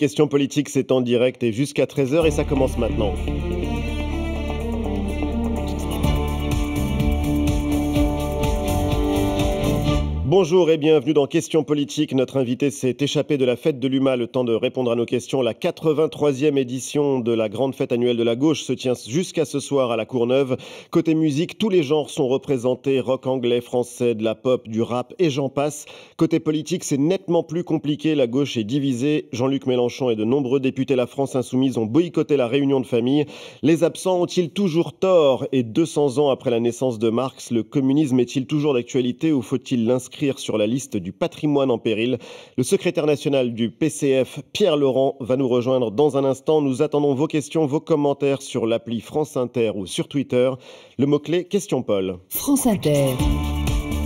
Question politique, c'est en direct et jusqu'à 13h et ça commence maintenant. Bonjour et bienvenue dans Questions politiques. Notre invité s'est échappé de la fête de l'UMA, le temps de répondre à nos questions. La 83e édition de la grande fête annuelle de la gauche se tient jusqu'à ce soir à la Courneuve. Côté musique, tous les genres sont représentés, rock anglais, français, de la pop, du rap et j'en passe. Côté politique, c'est nettement plus compliqué, la gauche est divisée. Jean-Luc Mélenchon et de nombreux députés de La France Insoumise ont boycotté la réunion de famille. Les absents ont-ils toujours tort Et 200 ans après la naissance de Marx, le communisme est-il toujours d'actualité ou faut-il l'inscrire sur la liste du patrimoine en péril. Le secrétaire national du PCF, Pierre Laurent, va nous rejoindre dans un instant. Nous attendons vos questions, vos commentaires sur l'appli France Inter ou sur Twitter. Le mot-clé Question Paul. France Inter.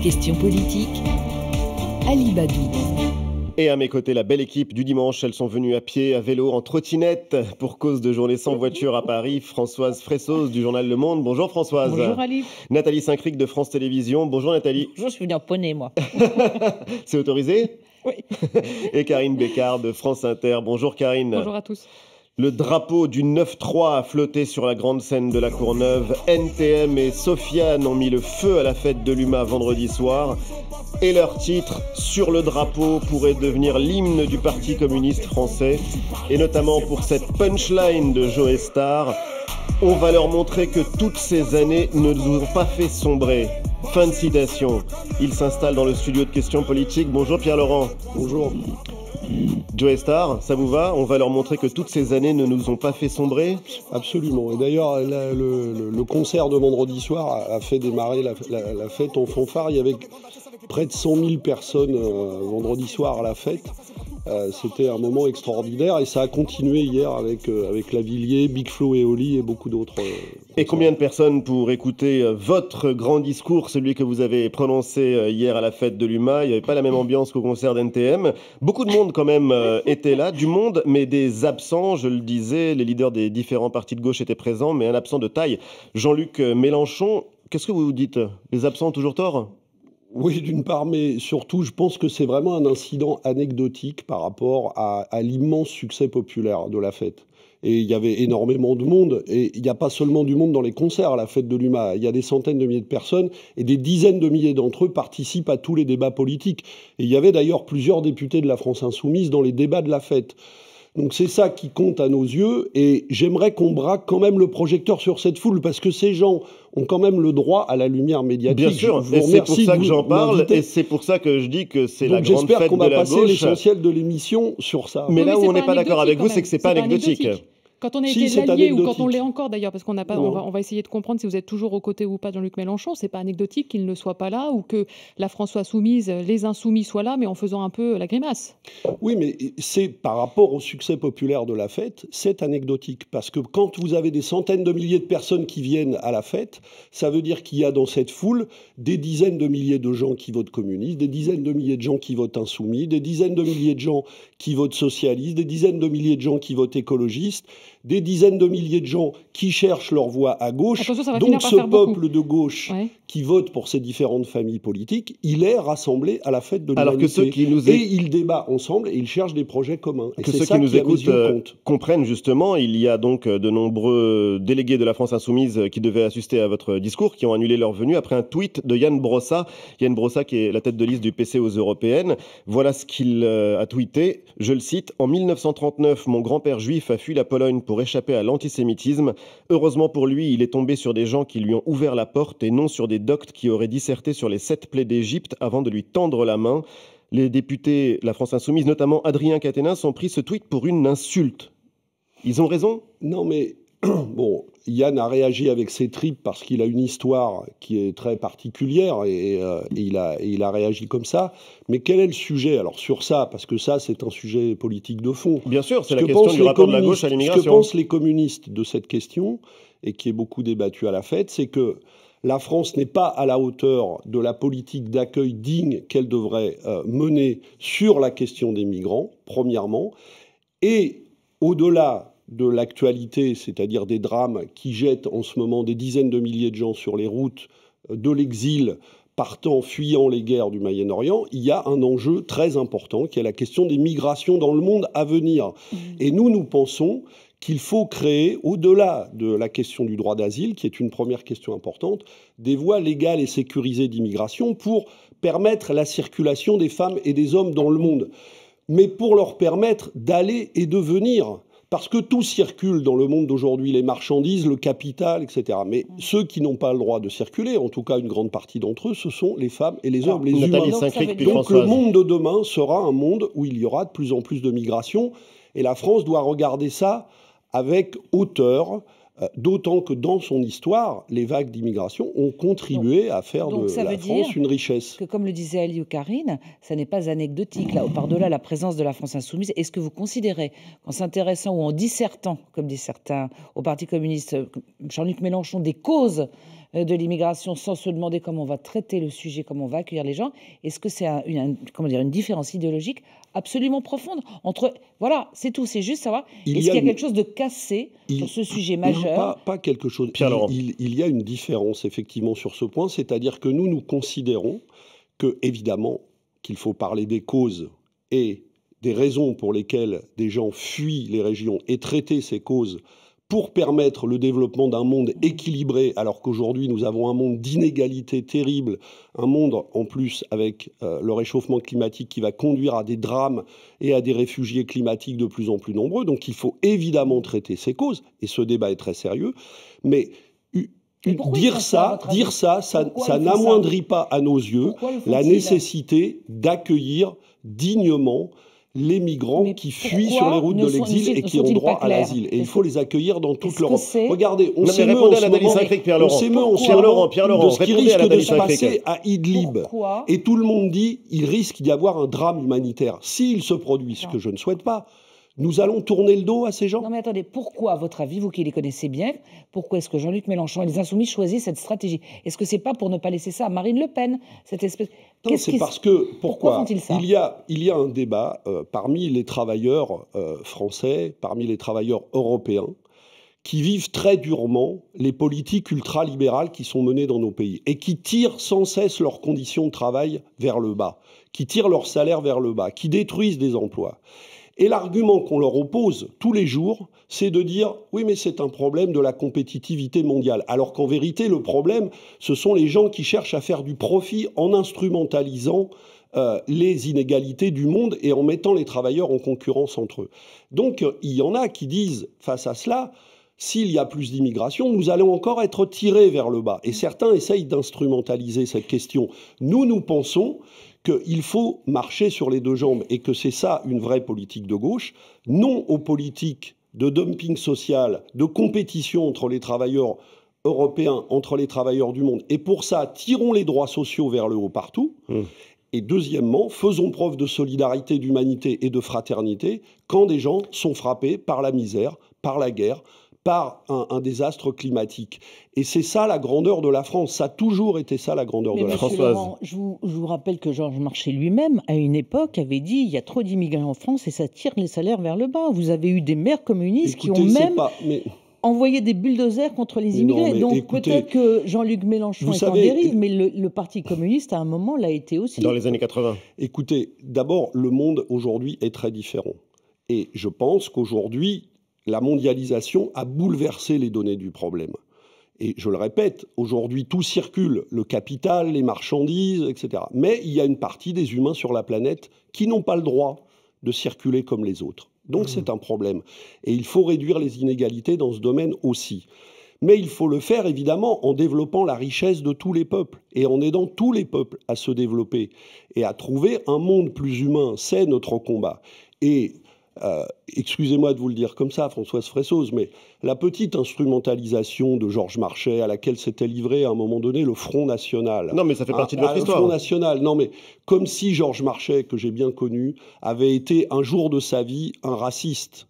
Question politique. Ali et à mes côtés, la belle équipe du dimanche. Elles sont venues à pied, à vélo, en trottinette pour cause de journée sans voiture à Paris. Françoise Fressos du journal Le Monde. Bonjour Françoise. Bonjour Ali. Nathalie Saint-Cric de France Télévisions. Bonjour Nathalie. Bonjour, je suis venue en poney moi. C'est autorisé oui. Et Karine Bécard de France Inter. Bonjour Karine. Bonjour à tous. Le drapeau du 9-3 a flotté sur la grande scène de la Courneuve. NTM et Sofiane ont mis le feu à la fête de l'UMA vendredi soir. Et leur titre, Sur le drapeau, pourrait devenir l'hymne du Parti communiste français. Et notamment pour cette punchline de Joe Star. On va leur montrer que toutes ces années ne nous ont pas fait sombrer. Fin de citation. Il s'installe dans le studio de questions politiques. Bonjour Pierre Laurent. Bonjour. Joe Star, ça vous va On va leur montrer que toutes ces années ne nous ont pas fait sombrer Absolument. Et d'ailleurs, le, concert de vendredi soir a, fait démarrer la, fête en fanfare. Il y avait près de 100 000 personnes euh, vendredi soir à la fête. Euh, c'était un moment extraordinaire et ça a continué hier avec, euh, avec Lavillier, Big Flo et Oli et beaucoup d'autres. Euh, et combien de personnes pour écouter votre grand discours, celui que vous avez prononcé hier à la fête de l'UMA Il n'y avait pas la même ambiance qu'au concert d'NTM. Beaucoup de monde quand même était là, du monde, mais des absents, je le disais, les leaders des différents partis de gauche étaient présents, mais un absent de taille, Jean-Luc Mélenchon. Qu'est-ce que vous dites Les absents ont toujours tort oui, d'une part, mais surtout, je pense que c'est vraiment un incident anecdotique par rapport à, l'immense succès populaire de la fête. Et il y avait énormément de monde. Et il n'y a pas seulement du monde dans les concerts à la fête de l'UMA. Il y a des centaines de milliers de personnes et des dizaines de milliers d'entre eux participent à tous les débats politiques. Et il y avait d'ailleurs plusieurs députés de la France insoumise dans les débats de la fête. Donc c'est ça qui compte à nos yeux, et j'aimerais qu'on braque quand même le projecteur sur cette foule, parce que ces gens ont quand même le droit à la lumière médiatique. Bien sûr, vous et c'est pour ça que j'en parle, et c'est pour ça que je dis que c'est la grande fête de la gauche. J'espère qu'on va passer l'essentiel de l'émission sur ça. Mais là où on n'est pas, d'accord avec vous, c'est que c'est pas anecdotique. Quand on a été ou quand on l'est encore d'ailleurs, parce qu'on pas, on va, essayer de comprendre si vous êtes toujours aux côtés ou pas de Jean-Luc Mélenchon. C'est pas anecdotique qu'il ne soit pas là ou que la France soit soumise, les insoumis soient là, mais en faisant un peu la grimace. Oui, mais c'est par rapport au succès populaire de la fête, c'est anecdotique parce que quand vous avez des centaines de milliers de personnes qui viennent à la fête, ça veut dire qu'il y a dans cette foule des dizaines de milliers de gens qui votent communistes, des dizaines de milliers de gens qui votent insoumis, des dizaines de milliers de gens qui votent socialistes, des dizaines de milliers de gens qui votent écologistes des dizaines de milliers de gens qui cherchent leur voix à gauche. Donc ce peuple de gauche qui vote pour ces différentes familles politiques, il est rassemblé à la fête de l'humanité. et il débat ensemble et il cherche des projets communs. que ceux qui nous écoutent euh, comprennent justement, il y a donc euh, de nombreux délégués de la France insoumise euh, qui devaient assister à votre discours, qui ont annulé leur venue après un tweet de Yann Brossa. Yann Brossa qui est la tête de liste du PC aux européennes. Voilà ce qu'il a tweeté. Je le cite en 1939, mon grand-père juif a fui la Pologne pour pour échapper à l'antisémitisme. Heureusement pour lui, il est tombé sur des gens qui lui ont ouvert la porte et non sur des doctes qui auraient disserté sur les sept plaies d'Égypte avant de lui tendre la main. Les députés La France Insoumise, notamment Adrien Quatennens, ont pris ce tweet pour une insulte. Ils ont raison Non, mais bon, Yann a réagi avec ses tripes parce qu'il a une histoire qui est très particulière et, euh, il, a, il a réagi comme ça. Mais quel est le sujet Alors sur ça, parce que ça c'est un sujet politique de fond. Bien sûr, c'est la question du rapport de la gauche à l'immigration. Ce que pensent les communistes de cette question, et qui est beaucoup débattue à la fête, c'est que la France n'est pas à la hauteur de la politique d'accueil digne qu'elle devrait euh, mener sur la question des migrants, premièrement, et au-delà de l'actualité, c'est-à-dire des drames qui jettent en ce moment des dizaines de milliers de gens sur les routes de l'exil, partant, fuyant les guerres du Moyen-Orient, il y a un enjeu très important qui est la question des migrations dans le monde à venir. Mmh. Et nous, nous pensons qu'il faut créer, au-delà de la question du droit d'asile, qui est une première question importante, des voies légales et sécurisées d'immigration pour permettre la circulation des femmes et des hommes dans le monde, mais pour leur permettre d'aller et de venir. Parce que tout circule dans le monde d'aujourd'hui, les marchandises, le capital, etc. Mais mm. ceux qui n'ont pas le droit de circuler, en tout cas une grande partie d'entre eux, ce sont les femmes et les ah, hommes, les humains. Donc, le monde de demain sera un monde où il y aura de plus en plus de migration. Et la France doit regarder ça avec hauteur, euh, d'autant que dans son histoire, les vagues d'immigration ont contribué à faire de la France une richesse. Que comme le disait Ali Karine, ça n'est pas anecdotique. Là, par-delà la présence de la France insoumise, est-ce que vous considérez qu'en s'intéressant ou en dissertant, comme disent certains, au Parti communiste, euh, Jean-Luc Mélenchon, des causes euh, de l'immigration sans se demander comment on va traiter le sujet, comment on va accueillir les gens. Est-ce que c'est une, comment dire, une différence idéologique absolument profonde entre voilà c'est tout c'est juste savoir est-ce qu'il y a quelque chose de cassé sur ce sujet majeur pas, quelque chose Il, y a une différence effectivement sur ce point c'est-à-dire que nous nous considérons que évidemment qu'il faut parler des causes et des raisons pour lesquelles des gens fuient les régions et traiter ces causes pour permettre le développement d'un monde équilibré, alors qu'aujourd'hui nous avons un monde d'inégalités terribles, un monde en plus avec euh, le réchauffement climatique qui va conduire à des drames et à des réfugiés climatiques de plus en plus nombreux. Donc il faut évidemment traiter ces causes, et ce débat est très sérieux, mais dire ça, dire ça, ça, ça n'amoindrit pas à nos yeux la nécessité d'accueillir dignement les migrants qui fuient sur les routes de l'exil et qui ont droit à l'asile. Et il faut les accueillir dans toute l'Europe. Regardez, on s'émeut en ce moment, Pierre Laurent. On Pierre Laurent, Pierre Laurent, de ce qui risque de se passer à Idlib. Et tout le monde dit, qu'il risque d'y avoir un drame humanitaire. S'il se produit, ce que je ne souhaite pas, nous allons tourner le dos à ces gens Non mais attendez, pourquoi, à votre avis, vous qui les connaissez bien, pourquoi est-ce que Jean-Luc Mélenchon et les Insoumis choisissent cette stratégie Est-ce que c'est pas pour ne pas laisser ça à Marine Le Pen cette espèce... Non, c'est parce que... Pourquoi, font-ils ça il y, a, un débat euh, parmi les travailleurs euh, français, parmi les travailleurs européens, qui vivent très durement les politiques ultralibérales qui sont menées dans nos pays et qui tirent sans cesse leurs conditions de travail vers le bas, qui tirent leurs salaires vers le bas, qui détruisent des emplois. Et l'argument qu'on leur oppose tous les jours, c'est de dire oui mais c'est un problème de la compétitivité mondiale. Alors qu'en vérité, le problème, ce sont les gens qui cherchent à faire du profit en instrumentalisant euh, les inégalités du monde et en mettant les travailleurs en concurrence entre eux. Donc il y en a qui disent face à cela, s'il y a plus d'immigration, nous allons encore être tirés vers le bas. Et certains essayent d'instrumentaliser cette question. Nous, nous pensons qu'il faut marcher sur les deux jambes et que c'est ça une vraie politique de gauche, non aux politiques de dumping social, de compétition entre les travailleurs européens, entre les travailleurs du monde. Et pour ça, tirons les droits sociaux vers le haut partout. Mmh. Et deuxièmement, faisons preuve de solidarité, d'humanité et de fraternité quand des gens sont frappés par la misère, par la guerre, par un, désastre climatique. Et c'est ça la grandeur de la France. Ça a toujours été ça la grandeur de la France. je, vous, rappelle que Georges Marchais lui-même, à une époque, avait dit il y a trop d'immigrés en France et ça tire les salaires vers le bas. Vous avez eu des maires communistes qui ont même. envoyé des bulldozers contre les immigrés. Donc peut-être que Jean-Luc Mélenchon est en dérive, mais le, le, Parti communiste, à un moment, l'a été aussi. Dans les années 80. Écoutez, d'abord, le monde aujourd'hui est très différent. Et je pense qu'aujourd'hui, la mondialisation a bouleversé les données du problème. Et je le répète, aujourd'hui tout circule, le capital, les marchandises, etc. Mais il y a une partie des humains sur la planète qui n'ont pas le droit de circuler comme les autres. Donc c'est un problème. Et il faut réduire les inégalités dans ce domaine aussi. Mais il faut le faire évidemment en développant la richesse de tous les peuples et en aidant tous les peuples à se développer et à trouver un monde plus humain. C'est notre combat. Et euh, excusez-moi de vous le dire comme ça, Françoise Fressoz, mais la petite instrumentalisation de Georges Marchais à laquelle s'était livré à un moment donné le Front National. Non, mais ça fait hein partie de notre ah, histoire. Le Front National, non, mais comme si Georges Marchais, que j'ai bien connu, avait été un jour de sa vie un raciste.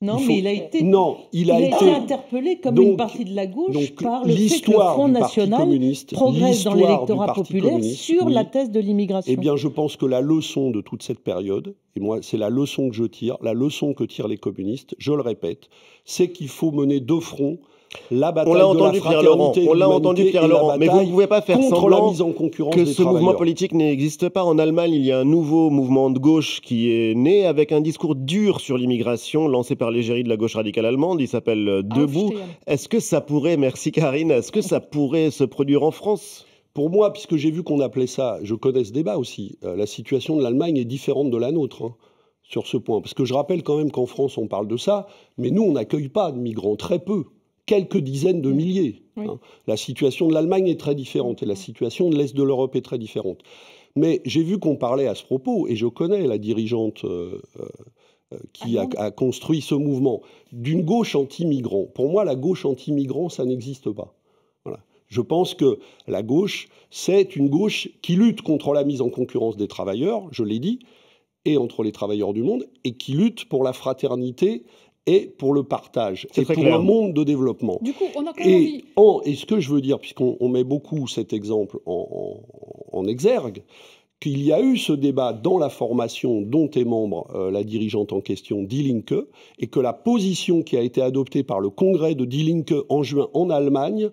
Non, mais il a été, euh, non, il a, été... interpellé comme une partie de la gauche par le fait que le Front National progresse dans l'électorat populaire sur la thèse de l'immigration. Eh bien, je pense que la leçon de toute cette période, et moi, c'est la leçon que je tire, la leçon que tirent les communistes, je le répète, c'est qu'il faut mener deux fronts on l'a entendu, Pierre Laurent. On l'a entendu, Mais vous ne pouvez pas faire semblant la mise en concurrence que ce mouvement politique n'existe pas. En Allemagne, il y a un nouveau mouvement de gauche qui est né avec un discours dur sur l'immigration lancé par l'égérie de la gauche radicale allemande. Il s'appelle euh, ah, Debout. Est-ce que ça pourrait, merci Karine, est-ce que ça pourrait se produire en France pour moi, puisque j'ai vu qu'on appelait ça, je connais ce débat aussi, euh, la situation de l'Allemagne est différente de la nôtre. Hein, sur ce point. Parce que je rappelle quand même qu'en France, on parle de ça, mais nous, on n'accueille pas de migrants, très peu quelques dizaines de milliers. Hein. La situation de l'Allemagne est très différente et la situation de l'Est de l'Europe est très différente. Mais j'ai vu qu'on parlait à ce propos, et je connais la dirigeante euh, euh, euh, qui a, construit ce mouvement, d'une gauche anti-migrant. Pour moi, la gauche anti-migrant, ça n'existe pas. Voilà. Je pense que la gauche, c'est une gauche qui lutte contre la mise en concurrence des travailleurs, je l'ai dit, et entre les travailleurs du monde, et qui lutte pour la fraternité et pour le partage et pour un monde de développement. et, ce que je veux dire, puisqu'on met beaucoup cet exemple en, exergue, qu'il y a eu ce débat dans la formation dont est membre euh, la dirigeante en question, Die Linke, et que la position qui a été adoptée par le congrès de Die Linke en juin en Allemagne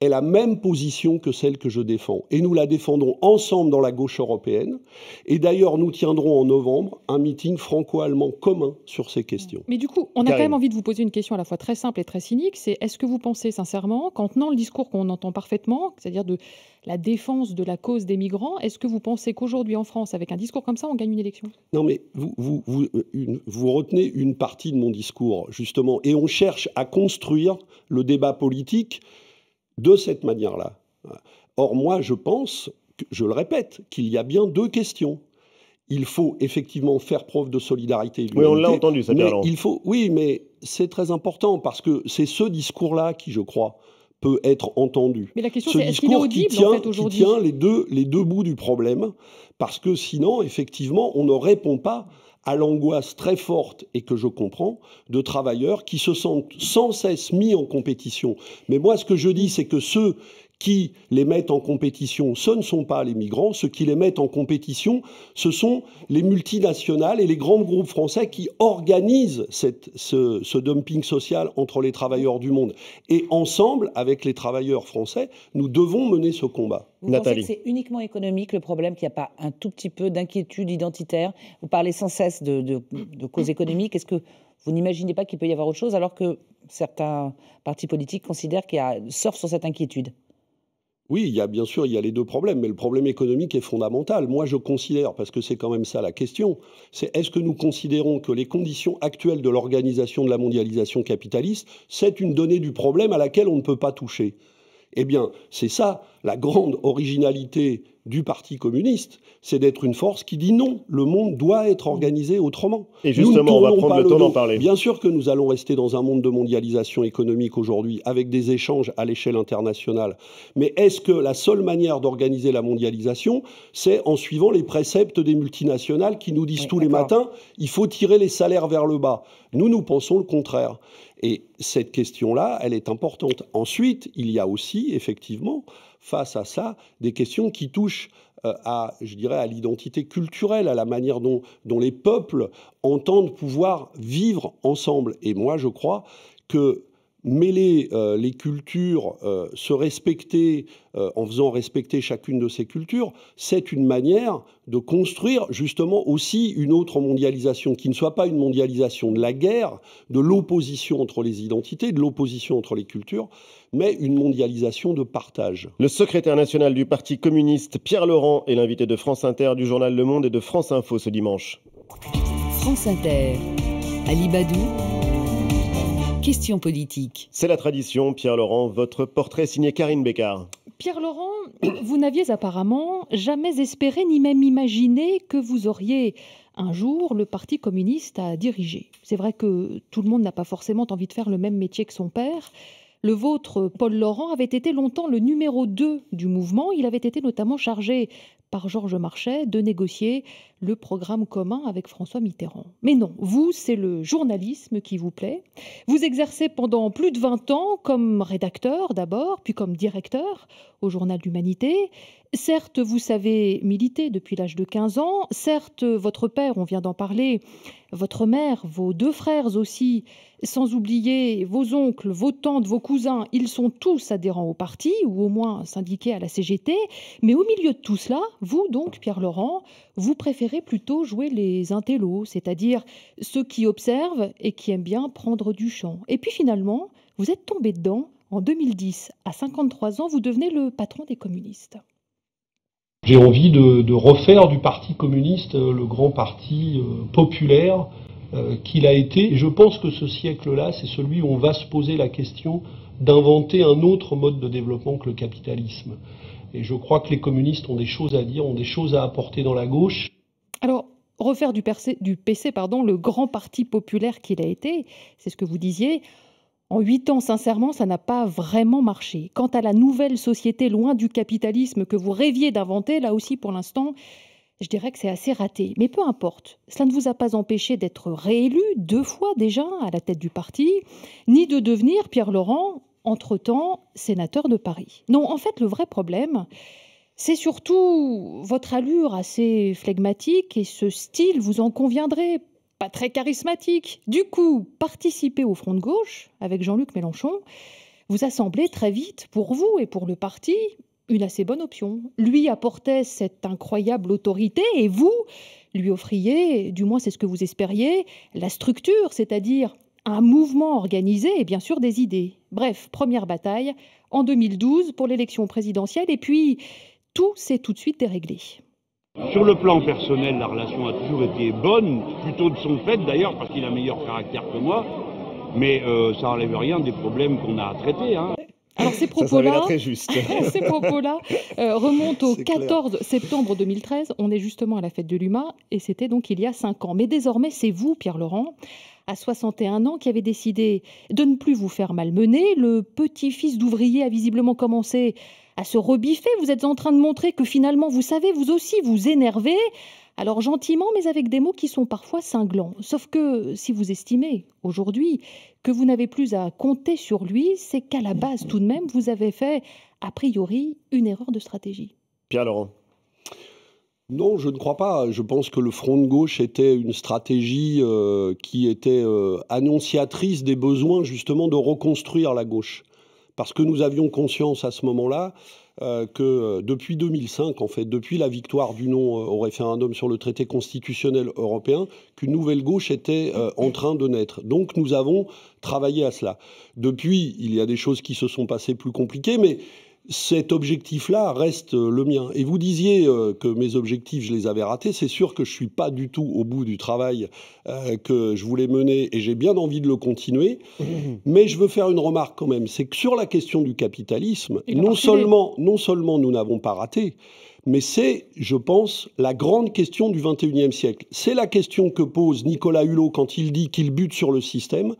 est la même position que celle que je défends. Et nous la défendrons ensemble dans la gauche européenne. Et d'ailleurs, nous tiendrons en novembre un meeting franco-allemand commun sur ces questions. Mais du coup, on a quand même envie de vous poser une question à la fois très simple et très cynique. C'est est-ce que vous pensez sincèrement qu'en tenant le discours qu'on entend parfaitement, c'est-à-dire de la défense de la cause des migrants, est-ce que vous pensez qu'aujourd'hui en France, avec un discours comme ça, on gagne une élection Non, mais euh, vous retenez une partie de mon discours, justement. Et on cherche à construire le débat politique de cette manière-là. Or, moi, je pense, je le répète, qu'il y a bien deux questions. Il faut effectivement faire preuve de solidarité. Oui, on l'a entendu, mais il faut, Oui, mais c'est très important parce que c'est ce discours-là qui, je crois, peut être entendu. Mais ce discours audible qui tient, qui tient les deux, les deux bouts du problème, parce que sinon, effectivement, on ne répond pas à l'angoisse très forte et que je comprends de travailleurs qui se sentent sans cesse mis en compétition. Mais moi, ce que je dis, c'est que ceux qui les mettent en compétition, ce ne sont pas les migrants. Ceux qui les mettent en compétition, ce sont les multinationales et les grands groupes français qui organisent cette, ce, dumping social entre les travailleurs du monde. Et ensemble, avec les travailleurs français, nous devons mener ce combat. Vous Nathalie. pensez que c'est uniquement économique le problème, qu'il n'y a pas un tout petit peu d'inquiétude identitaire Vous parlez sans cesse de, de, de causes économiques. Est-ce que vous n'imaginez pas qu'il peut y avoir autre chose alors que certains partis politiques considèrent qu'il y a sur cette inquiétude oui, il y a bien sûr, il y a les deux problèmes, mais le problème économique est fondamental. Moi, je considère, parce que c'est quand même ça la question, c'est est-ce que nous considérons que les conditions actuelles de l'organisation de la mondialisation capitaliste, c'est une donnée du problème à laquelle on ne peut pas toucher Eh bien, c'est ça la grande originalité du Parti communiste, c'est d'être une force qui dit non, le monde doit être organisé autrement. Et justement, on va prendre le temps d'en parler. Bien sûr que nous allons rester dans un monde de mondialisation économique aujourd'hui, avec des échanges à l'échelle internationale. Mais est-ce que la seule manière d'organiser la mondialisation, c'est en suivant les préceptes des multinationales qui nous disent tous les matins, il faut tirer les salaires vers le bas Nous, nous pensons le contraire. Et cette question-là, elle est importante. Ensuite, il y a aussi, effectivement, face à ça des questions qui touchent euh, à, je dirais, à l'identité culturelle, à la manière dont, dont les peuples entendent pouvoir vivre ensemble. Et moi, je crois que mêler euh, les cultures, euh, se respecter euh, en faisant respecter chacune de ces cultures, c'est une manière de construire justement aussi une autre mondialisation qui ne soit pas une mondialisation de la guerre, de l'opposition entre les identités, de l'opposition entre les cultures, mais une mondialisation de partage. Le secrétaire national du Parti communiste, Pierre Laurent, est l'invité de France Inter, du journal Le Monde et de France Info ce dimanche. France Inter, Ali Badou. Question politique. C'est la tradition, Pierre-Laurent. Votre portrait signé Karine Bécard. Pierre-Laurent, vous n'aviez apparemment jamais espéré ni même imaginé que vous auriez un jour le Parti communiste à diriger. C'est vrai que tout le monde n'a pas forcément envie de faire le même métier que son père. Le vôtre, Paul Laurent, avait été longtemps le numéro 2 du mouvement. Il avait été notamment chargé par Georges Marchais de négocier le programme commun avec François Mitterrand. Mais non, vous, c'est le journalisme qui vous plaît. Vous exercez pendant plus de 20 ans comme rédacteur d'abord, puis comme directeur au journal L'Humanité. Certes, vous savez militer depuis l'âge de 15 ans. Certes, votre père, on vient d'en parler, votre mère, vos deux frères aussi, sans oublier vos oncles, vos tantes, vos cousins, ils sont tous adhérents au parti, ou au moins syndiqués à la CGT. Mais au milieu de tout cela, vous donc, Pierre Laurent, vous préférez plutôt jouer les intellos, c'est-à-dire ceux qui observent et qui aiment bien prendre du champ. Et puis finalement, vous êtes tombé dedans. En 2010, à 53 ans, vous devenez le patron des communistes. J'ai envie de, refaire du Parti communiste euh, le grand parti euh, populaire euh, qu'il a été. Et je pense que ce siècle-là, c'est celui où on va se poser la question d'inventer un autre mode de développement que le capitalisme. Et je crois que les communistes ont des choses à dire, ont des choses à apporter dans la gauche. Alors, refaire du, PC, du PC pardon, le grand parti populaire qu'il a été, c'est ce que vous disiez, en huit ans, sincèrement, ça n'a pas vraiment marché. Quant à la nouvelle société loin du capitalisme que vous rêviez d'inventer, là aussi pour l'instant, je dirais que c'est assez raté. Mais peu importe, cela ne vous a pas empêché d'être réélu deux fois déjà à la tête du parti, ni de devenir Pierre Laurent, entre-temps sénateur de Paris. Non, en fait, le vrai problème, c'est surtout votre allure assez flegmatique et ce style, vous en conviendrez, pas très charismatique. Du coup, participer au front de gauche avec Jean-Luc Mélenchon, vous semblé très vite pour vous et pour le parti une assez bonne option. Lui apportait cette incroyable autorité et vous lui offriez, du moins c'est ce que vous espériez, la structure, c'est-à-dire un mouvement organisé et bien sûr des idées. Bref, première bataille en 2012 pour l'élection présidentielle et puis tout s'est tout de suite déréglé. Sur le plan personnel, la relation a toujours été bonne, plutôt de son fait d'ailleurs, parce qu'il a meilleur caractère que moi, mais euh, ça n'enlève rien des problèmes qu'on a à traiter. Hein. Alors ces propos-là propos euh, remontent au 14 septembre 2013. On est justement à la fête de l'UMA et c'était donc il y a 5 ans. Mais désormais, c'est vous, Pierre Laurent, à 61 ans, qui avez décidé de ne plus vous faire malmener. Le petit-fils d'ouvrier a visiblement commencé à se rebiffer, vous êtes en train de montrer que finalement, vous savez, vous aussi, vous énervez, alors gentiment, mais avec des mots qui sont parfois cinglants. Sauf que si vous estimez aujourd'hui que vous n'avez plus à compter sur lui, c'est qu'à la base, tout de même, vous avez fait, a priori, une erreur de stratégie. Pierre Laurent. Non, je ne crois pas. Je pense que le front de gauche était une stratégie euh, qui était euh, annonciatrice des besoins justement de reconstruire la gauche parce que nous avions conscience à ce moment-là euh, que euh, depuis 2005, en fait, depuis la victoire du non euh, au référendum sur le traité constitutionnel européen, qu'une nouvelle gauche était en train de naître. Donc nous avons travaillé à cela. Depuis, il y a des choses qui se sont passées plus compliquées, mais cet objectif-là reste euh, le mien. Et vous disiez euh, que mes objectifs, je les avais ratés. C'est sûr que je ne suis pas du tout au bout du travail euh, que je voulais mener et j'ai bien envie de le continuer. Mais je veux faire une remarque quand même, c'est que sur la question du capitalisme, non seulement, non seulement nous n'avons pas raté, mais c'est, je pense, la grande question du XXIe siècle. C'est la question que pose Nicolas Hulot quand il dit qu'il bute sur le système.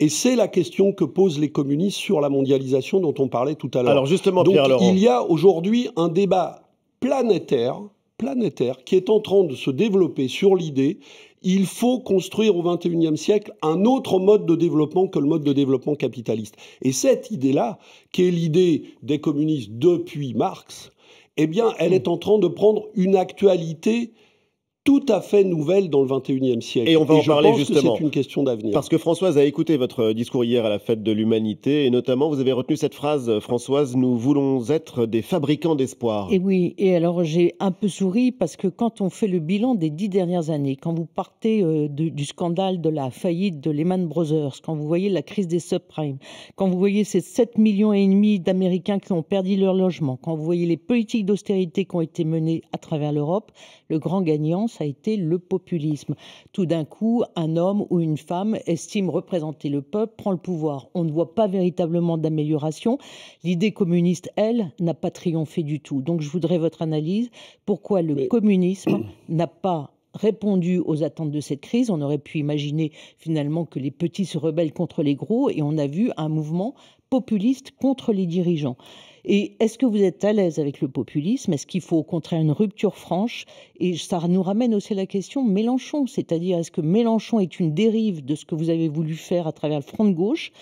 Et c'est la question que posent les communistes sur la mondialisation dont on parlait tout à l'heure. Alors justement, il y a aujourd'hui un débat planétaire, planétaire qui est en train de se développer sur l'idée il faut construire au XXIe siècle un autre mode de développement que le mode de développement capitaliste. Et cette idée-là, qui est l'idée des communistes depuis Marx, eh bien, elle est en train de prendre une actualité tout à fait nouvelle dans le 21e siècle. Et on va en parler justement. une question d'avenir. Parce que Françoise a écouté votre discours hier à la fête de l'humanité et notamment vous avez retenu cette phrase euh, Françoise nous voulons être des fabricants d'espoir. Et oui, et alors j'ai un peu souri parce que quand on fait le bilan des dix dernières années, quand vous partez euh, du scandale de la faillite de Lehman Brothers, quand vous voyez la crise des subprimes, quand vous voyez ces 7,5 millions et demi d'Américains qui ont perdu leur logement, quand vous voyez les politiques d'austérité qui ont été menées à travers l'Europe, le grand gagnant ça a été le populisme. Tout d'un coup, un homme ou une femme estime représenter le peuple, prend le pouvoir. On ne voit pas véritablement d'amélioration. L'idée communiste, elle, n'a pas triomphé du tout. Donc je voudrais votre analyse. Pourquoi le communisme n'a pas répondu aux attentes de cette crise. On aurait pu imaginer finalement que les petits se rebellent contre les gros et on a vu un mouvement populiste contre les dirigeants. Et est-ce que vous êtes à l'aise avec le populisme Est-ce qu'il faut au contraire une rupture franche Et ça nous ramène aussi à la question Mélenchon, c'est-à-dire est-ce que Mélenchon est une dérive de ce que vous avez voulu faire à travers le front de gauche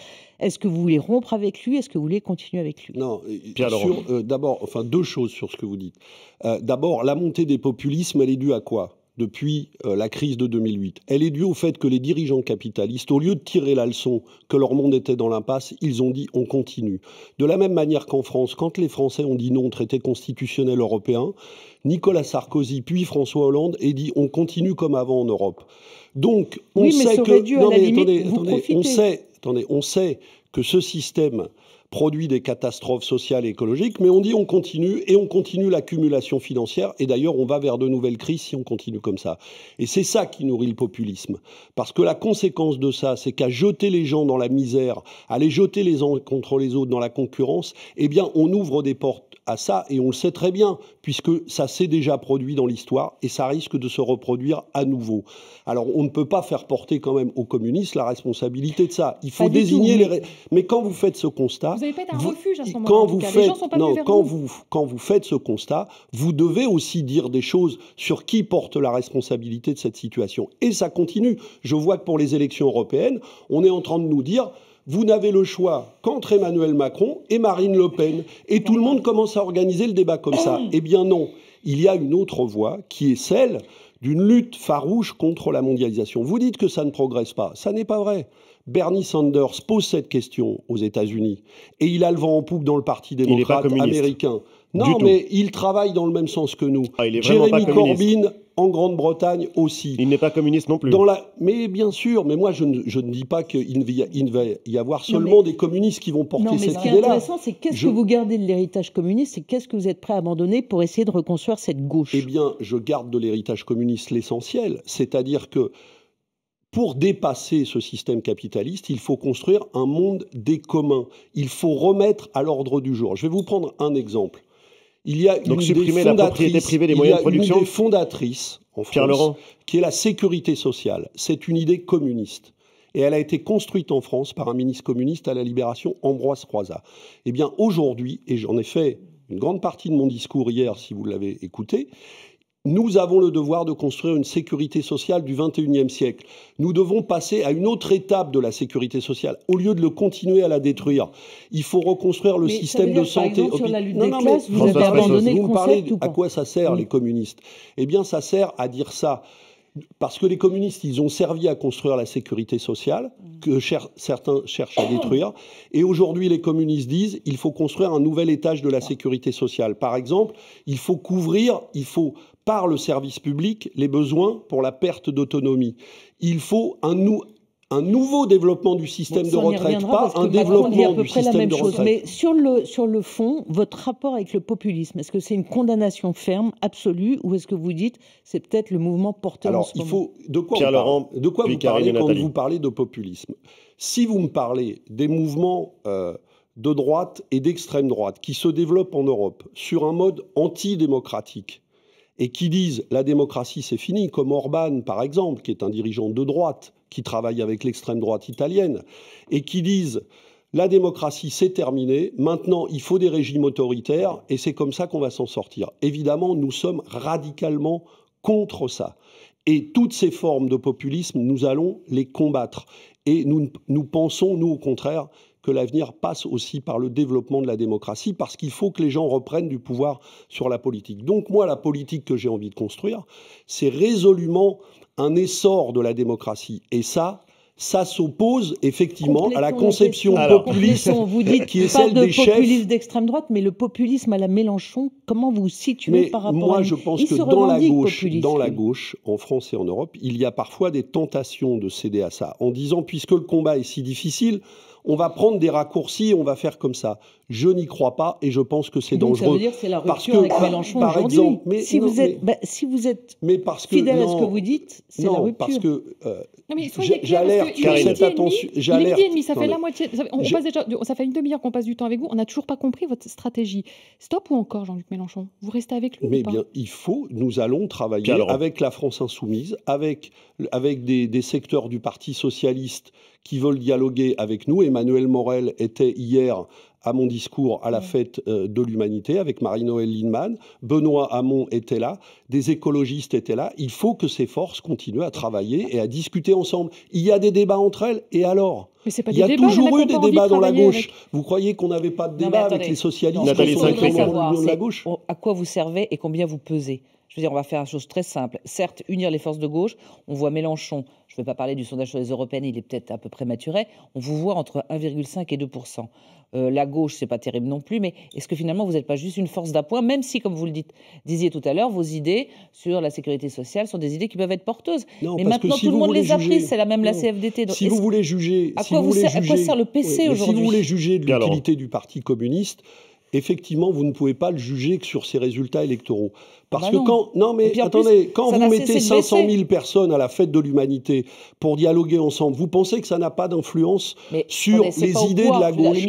Est-ce que vous voulez rompre avec lui Est-ce que vous voulez continuer avec lui Non, euh, euh d'abord, enfin deux choses sur ce que vous dites. Euh, d'abord, la montée des populismes, elle est due à quoi depuis euh, la crise de 2008. Elle est due au fait que les dirigeants capitalistes, au lieu de tirer la leçon que leur monde était dans l'impasse, ils ont dit on continue. De la même manière qu'en France, quand les Français ont dit non au traité constitutionnel européen, Nicolas Sarkozy puis François Hollande aient dit on continue comme avant en Europe. Donc on mais sait que dû, non, mais, attendez, attendez, on sait, attendez, on sait que ce système produit des catastrophes sociales et écologiques, mais on dit on continue et on continue l'accumulation financière, et d'ailleurs on va vers de nouvelles crises si on continue comme ça. Et c'est ça qui nourrit le populisme, parce que la conséquence de ça, c'est qu'à jeter les gens dans la misère, à les jeter les uns contre les autres dans la concurrence, eh bien on ouvre des portes à ça, et on le sait très bien, puisque ça s'est déjà produit dans l'histoire, et ça risque de se reproduire à nouveau. Alors on ne peut pas faire porter quand même aux communistes la responsabilité de ça. Il faut désigner les... Mais quand vous faites ce constat, vous n'avez pas un refuge à ce moment-là. Quand vous faites, les gens sont pas quand quand vous faites ce constat, vous devez aussi dire des choses sur qui porte la responsabilité de cette situation. Et ça continue. Je vois que pour les élections européennes, on est en train de nous dire vous n'avez le choix qu'entre Emmanuel Macron et Marine Le Pen. Et tout le monde commence à organiser le débat comme ça. Eh bien non, il y a une autre voie qui est celle d'une lutte farouche contre la mondialisation. Vous dites que ça ne progresse pas. Ça n'est pas vrai. Bernie Sanders pose cette question aux États-Unis et il a le vent en poupe dans le Parti démocrate américain. Non, mais il travaille dans le même sens que nous. Ah, il Jeremy pas Corbyn en Grande-Bretagne aussi. Il n'est pas communiste non plus. Mais bien sûr, mais moi je ne, dis pas qu'il ne va y avoir seulement des communistes qui vont porter cette idée-là. Ce qui est intéressant, c'est qu'est-ce que vous gardez de l'héritage communiste et qu'est-ce que vous êtes prêt à abandonner pour essayer de reconstruire cette gauche Eh bien, je garde de l'héritage communiste l'essentiel, c'est-à-dire que pour dépasser ce système capitaliste, il faut construire un monde des communs. Il faut remettre à l'ordre du jour. Je vais vous prendre un exemple. Il y a une des fondatrices, moyens production. en France, qui est la sécurité sociale. C'est une idée communiste. Et elle a été construite en France par un ministre communiste à la Libération, Ambroise Croizat. Eh bien, aujourd'hui, et j'en ai fait une grande partie de mon discours hier, si vous l'avez écouté, nous avons le devoir de construire une sécurité sociale du 21e siècle. Nous devons passer à une autre étape de la sécurité sociale. Au lieu de le continuer à la détruire, il faut reconstruire le système de santé. Exemple, non, vous abandonné parlez à quoi ça sert les communistes Eh bien, ça sert à dire ça parce que les communistes, ils ont servi à construire la sécurité sociale, que certains cherchent à détruire. Et aujourd'hui, les communistes disent il faut construire un nouvel étage de la sécurité sociale. Par exemple, il faut couvrir, il faut par le service public les besoins pour la perte d'autonomie. Il faut un, un nouveau développement du système de retraite, pas un développement du système la même de chose. retraite. Mais sur le, sur le fond, votre rapport avec le populisme, est-ce que c'est une condamnation ferme, absolue, ou est-ce que vous dites c'est peut-être le mouvement porteur Alors, ce il faut de quoi vous, de quoi vous parlez quand vous parlez de populisme Si vous me parlez des mouvements euh, de droite et d'extrême droite qui se développent en Europe sur un mode antidémocratique, et qui disent la démocratie c'est fini, comme Orban par exemple, qui est un dirigeant de droite, qui travaille avec l'extrême droite italienne, et qui disent la démocratie c'est terminé, maintenant il faut des régimes autoritaires, et c'est comme ça qu'on va s'en sortir. Évidemment, nous sommes radicalement contre ça. Et toutes ces formes de populisme, nous allons les combattre. Et nous, nous pensons, nous au contraire, que l'avenir passe aussi par le développement de la démocratie, parce qu'il faut que les gens reprennent du pouvoir sur la politique. Donc moi, la politique que j'ai envie de construire, c'est résolument un essor de la démocratie. Et ça, ça s'oppose effectivement à la conception populiste vous dites qui est celle de des populisme d'extrême droite, mais le populisme à la Mélenchon, comment vous situez par rapport moi, à Moi, je pense que dans la gauche, dans la gauche, en France et en Europe, il y a parfois des tentations de céder à ça, en disant puisque le combat est si difficile, on va prendre des raccourcis, on va faire comme ça. Je n'y crois pas et je pense que c'est dangereux. Ça veut dire c'est la rupture parce que, Mélenchon par, exemple, bah, si, vous êtes, fidèle à ce que vous dites, c'est la rupture. Parce que, euh, j'alerte Ça fait la moitié. on, passe déjà, ça fait une demi-heure qu'on passe du temps avec vous. On n'a toujours pas compris votre stratégie. Stop ou encore Jean-Luc Mélenchon Vous restez avec lui Mais bien, il faut. Nous allons travailler avec la France insoumise, avec avec des secteurs du Parti socialiste qui veulent dialoguer avec nous. Emmanuel Morel était hier à mon discours à la fête euh, de l'humanité avec Marie-Noël Lindemann. Benoît Hamon était là, des écologistes étaient là. Il faut que ces forces continuent à travailler et à discuter ensemble. Il y a des débats entre elles, et alors Il y a toujours eu des débats dans la gauche. Vous croyez qu'on n'avait pas de débat avec les socialistes Nathalie, savoir, la gauche À quoi vous servez et combien vous pesez on va faire une chose très simple. Certes, unir les forces de gauche, on voit Mélenchon, je ne vais pas parler du sondage sur les européennes, il est peut-être à peu près on vous voit entre 1,5 et 2 euh, La gauche, c'est pas terrible non plus, mais est-ce que finalement, vous n'êtes pas juste une force d'appoint, même si, comme vous le dites, disiez tout à l'heure, vos idées sur la sécurité sociale sont des idées qui peuvent être porteuses. Non, mais maintenant, tout le monde les a prises, c'est la même la CFDT. si vous voulez juger... À quoi, vous sert le PC aujourd'hui Si vous voulez juger de l'utilité du Parti communiste, effectivement, vous ne pouvez pas le juger que sur ses résultats électoraux. Parce bah que quand. Non, mais attendez, quand vous mettez 500 000 personnes à la fête de l'humanité pour dialoguer ensemble, vous pensez que ça n'a pas d'influence sur les idées de la gauche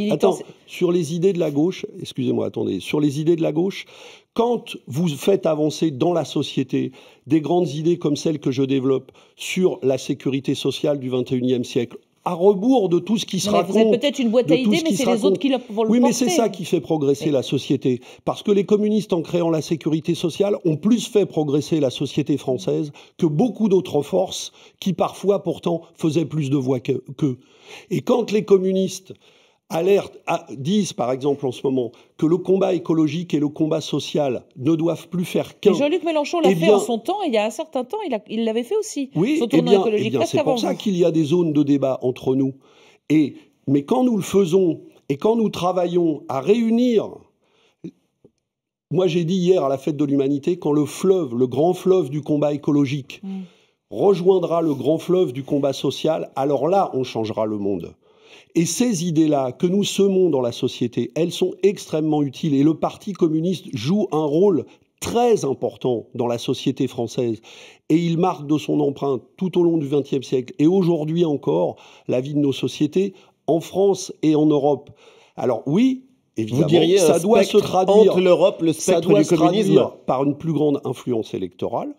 sur les idées de la gauche, excusez-moi, attendez, sur les idées de la gauche, quand vous faites avancer dans la société des grandes idées comme celles que je développe sur la sécurité sociale du 21e siècle, à rebours de tout ce qui se mais raconte. Vous peut-être une boîte à idées, mais c'est les autres qui vont le Oui, mais c'est ça qui fait progresser la société. Parce que les communistes, en créant la sécurité sociale, ont plus fait progresser la société française que beaucoup d'autres forces qui, parfois, pourtant, faisaient plus de voix qu'eux. Et quand les communistes alerte, disent par exemple en ce moment que le combat écologique et le combat social ne doivent plus faire qu'un. Jean-Luc Mélenchon l'a eh fait en son temps, et il y a un certain temps, il l'avait fait aussi. Oui, eh eh c'est pour ça qu'il y a des zones de débat entre nous. Et, mais quand nous le faisons et quand nous travaillons à réunir. Moi, j'ai dit hier à la fête de l'humanité, quand le fleuve, le grand fleuve du combat écologique, mm. rejoindra le grand fleuve du combat social, alors là, on changera le monde. Et ces idées-là que nous semons dans la société, elles sont extrêmement utiles. Et le Parti communiste joue un rôle très important dans la société française et il marque de son empreinte tout au long du XXe siècle et aujourd'hui encore la vie de nos sociétés en France et en Europe. Alors oui, évidemment, Vous diriez ça doit se traduire entre le spectre communisme par une plus grande influence électorale.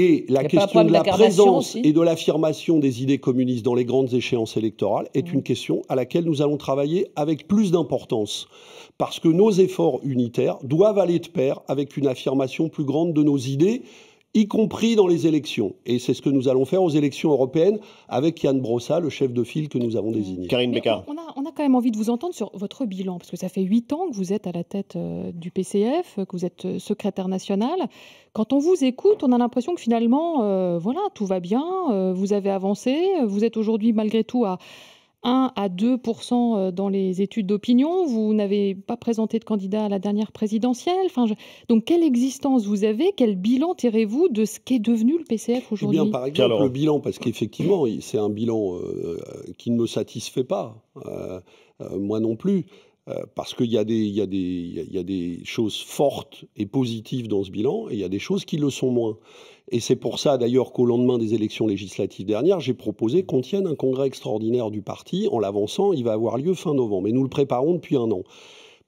Et la question de la présence et de l'affirmation des idées communistes dans les grandes échéances électorales est mmh. une question à laquelle nous allons travailler avec plus d'importance, parce que nos efforts unitaires doivent aller de pair avec une affirmation plus grande de nos idées y compris dans les élections. Et c'est ce que nous allons faire aux élections européennes avec Yann Brossa, le chef de file que nous avons désigné. Karine Becker. On a, quand même envie de vous entendre sur votre bilan, parce que ça fait huit ans que vous êtes à la tête euh, du PCF, que vous êtes euh, secrétaire national. Quand on vous écoute, on a l'impression que finalement, euh, voilà, tout va bien, vous avez avancé, vous êtes aujourd'hui malgré tout à 1 à 2 euh, dans les études d'opinion. Vous n'avez pas présenté de candidat à la dernière présidentielle. Enfin, Donc, quelle existence vous avez Quel bilan tirez-vous de ce qu'est devenu le PCF eh aujourd'hui Par exemple, le bilan, parce qu'effectivement, c'est un bilan euh, euh, qui ne me satisfait pas, moi non plus. Euh, parce qu'il y, a des, choses fortes et positives dans ce bilan, et il y a des choses qui le sont moins. Et c'est pour ça d'ailleurs qu'au lendemain des élections législatives dernières, j'ai proposé qu'on tienne un congrès extraordinaire du parti. En l'avançant, il va avoir lieu fin novembre. mais nous le préparons depuis un an.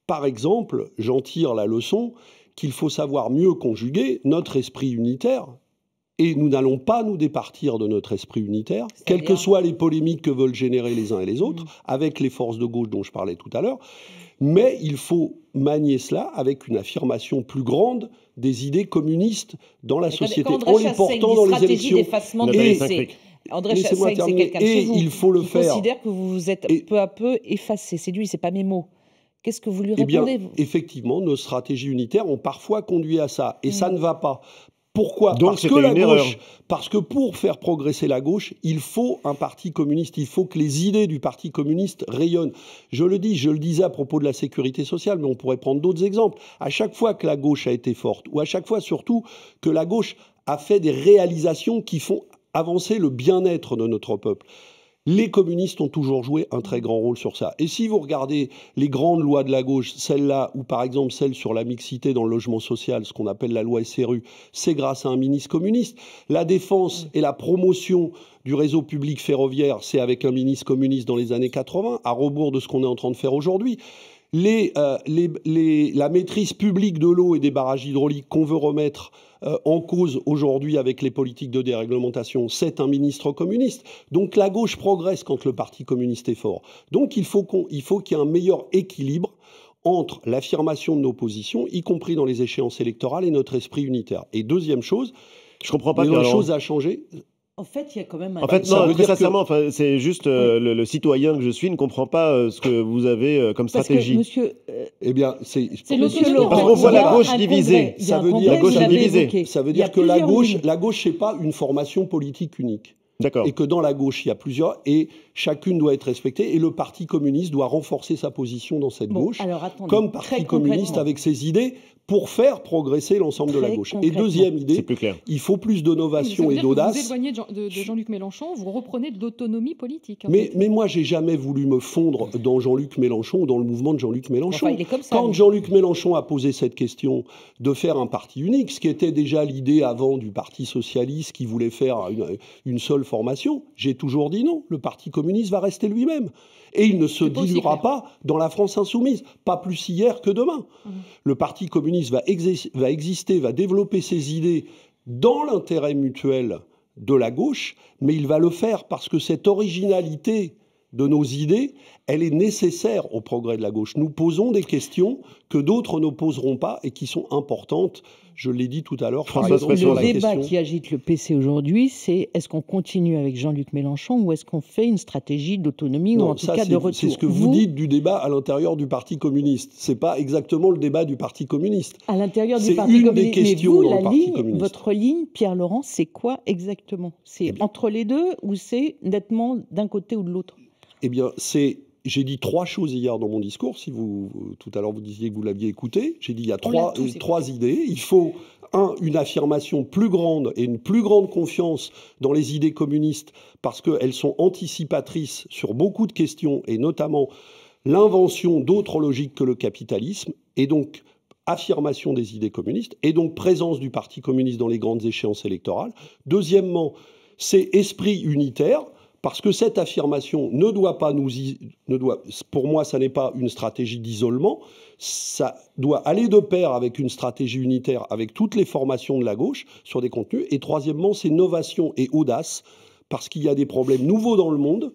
Par exemple, j'en tire la leçon qu'il faut savoir mieux conjuguer notre esprit unitaire, et nous n'allons pas nous départir de notre esprit unitaire, quelles que soient les polémiques que veulent générer les uns et les autres, mm. avec les forces de gauche dont je parlais tout à l'heure. Mais il faut manier cela avec une affirmation plus grande des idées communistes dans la société, en les portant dans les élections. André Chassaigne, c'est quelqu'un de chez vous. Il faut le considère que vous vous êtes peu à peu effacé. C'est lui, c'est pas mes mots. Qu'est-ce que vous lui eh répondez Effectivement, nos stratégies unitaires ont parfois conduit à ça. Et mm. ça ne va pas. Pourquoi Parce que parce que pour faire progresser la gauche, il faut un parti communiste, il faut que les idées du parti communiste rayonnent. Je le dis, je le disais à propos de la sécurité sociale, mais on pourrait prendre d'autres exemples. À chaque fois que la gauche a été forte, ou à chaque fois surtout que la gauche a fait des réalisations qui font avancer le bien-être de notre peuple. Les communistes ont toujours joué un très grand rôle sur ça. Et si vous regardez les grandes lois de la gauche, celle-là, ou par exemple celle sur la mixité dans le logement social, ce qu'on appelle la loi SRU, c'est grâce à un ministre communiste. La défense mm. et la promotion du réseau public ferroviaire, c'est avec un ministre communiste dans les années 80, à rebours de ce qu'on est en train de faire aujourd'hui. Euh, la maîtrise publique de l'eau et des barrages hydrauliques qu'on veut remettre euh, en cause aujourd'hui avec les politiques de déréglementation, c'est un ministre communiste. Donc la gauche progresse quand le Parti communiste est fort. Donc il faut qu'il y ait un meilleur équilibre entre l'affirmation de nos positions, y compris dans les échéances électorales, et notre esprit unitaire. Et deuxième chose, je comprends pas. une chose a changé. En fait, il y a quand même un. En fait, non, très sincèrement, enfin, c'est juste euh, le, citoyen que je suis ne comprend pas euh, ce que vous avez euh, comme stratégie. Que monsieur, eh bien, c'est. Parce qu'on voit la gauche divisée. Ça veut dire Ça veut dire que la gauche, la gauche, pas une formation politique unique. D'accord. Et que dans la gauche, il y a plusieurs, et chacune doit être respectée, et le Parti communiste doit renforcer sa position dans cette gauche, comme Parti communiste avec ses idées, pour faire progresser l'ensemble de la gauche. Et deuxième idée, il faut plus d'innovation et d'audace. Vous éloignez de, Jean-Luc Mélenchon, vous reprenez de l'autonomie politique. Mais, mais moi, j'ai jamais voulu me fondre dans Jean-Luc Mélenchon ou dans le mouvement de Jean-Luc Mélenchon. Quand Jean-Luc Mélenchon a posé cette question de faire un parti unique, ce qui était déjà l'idée avant du Parti socialiste qui voulait faire une seule formation, j'ai toujours dit non, le Parti communiste va rester lui-même. Et il ne se diluera pas dans la France insoumise, pas plus hier que demain. Mhm. Le Parti communiste va exister, va développer ses idées dans l'intérêt mutuel de la gauche, mais il va le faire parce que cette originalité de nos idées, elle est nécessaire au progrès de la gauche. Nous posons des questions que d'autres ne poseront pas et qui sont importantes. Je l'ai dit tout à l'heure. le débat qui agite le PC aujourd'hui, c'est est-ce qu'on continue avec Jean-Luc Mélenchon ou est-ce qu'on fait une stratégie d'autonomie ou en tout cas de retour C'est ce que vous, dites du débat à l'intérieur du Parti communiste. C'est pas exactement le débat du Parti communiste. À l'intérieur du Parti une Des questions la votre ligne, Pierre Laurent, c'est quoi exactement C'est eh entre les deux ou c'est nettement d'un côté ou de l'autre eh bien, c'est j'ai dit trois choses hier dans mon discours. Si vous tout à l'heure vous disiez que vous l'aviez écouté, j'ai dit il y a trois, euh, trois idées. Il faut un une affirmation plus grande et une plus grande confiance dans les idées communistes parce qu'elles sont anticipatrices sur beaucoup de questions et notamment l'invention d'autres logiques que le capitalisme et donc affirmation des idées communistes et donc présence du Parti communiste dans les grandes échéances électorales. Deuxièmement, c'est esprit unitaire parce que cette affirmation ne doit pas nous... Ne doit, pour moi, ça n'est pas une stratégie d'isolement, ça doit aller de pair avec une stratégie unitaire, avec toutes les formations de la gauche sur des contenus. Et troisièmement, c'est novation et audace, parce qu'il y a des problèmes nouveaux dans le monde,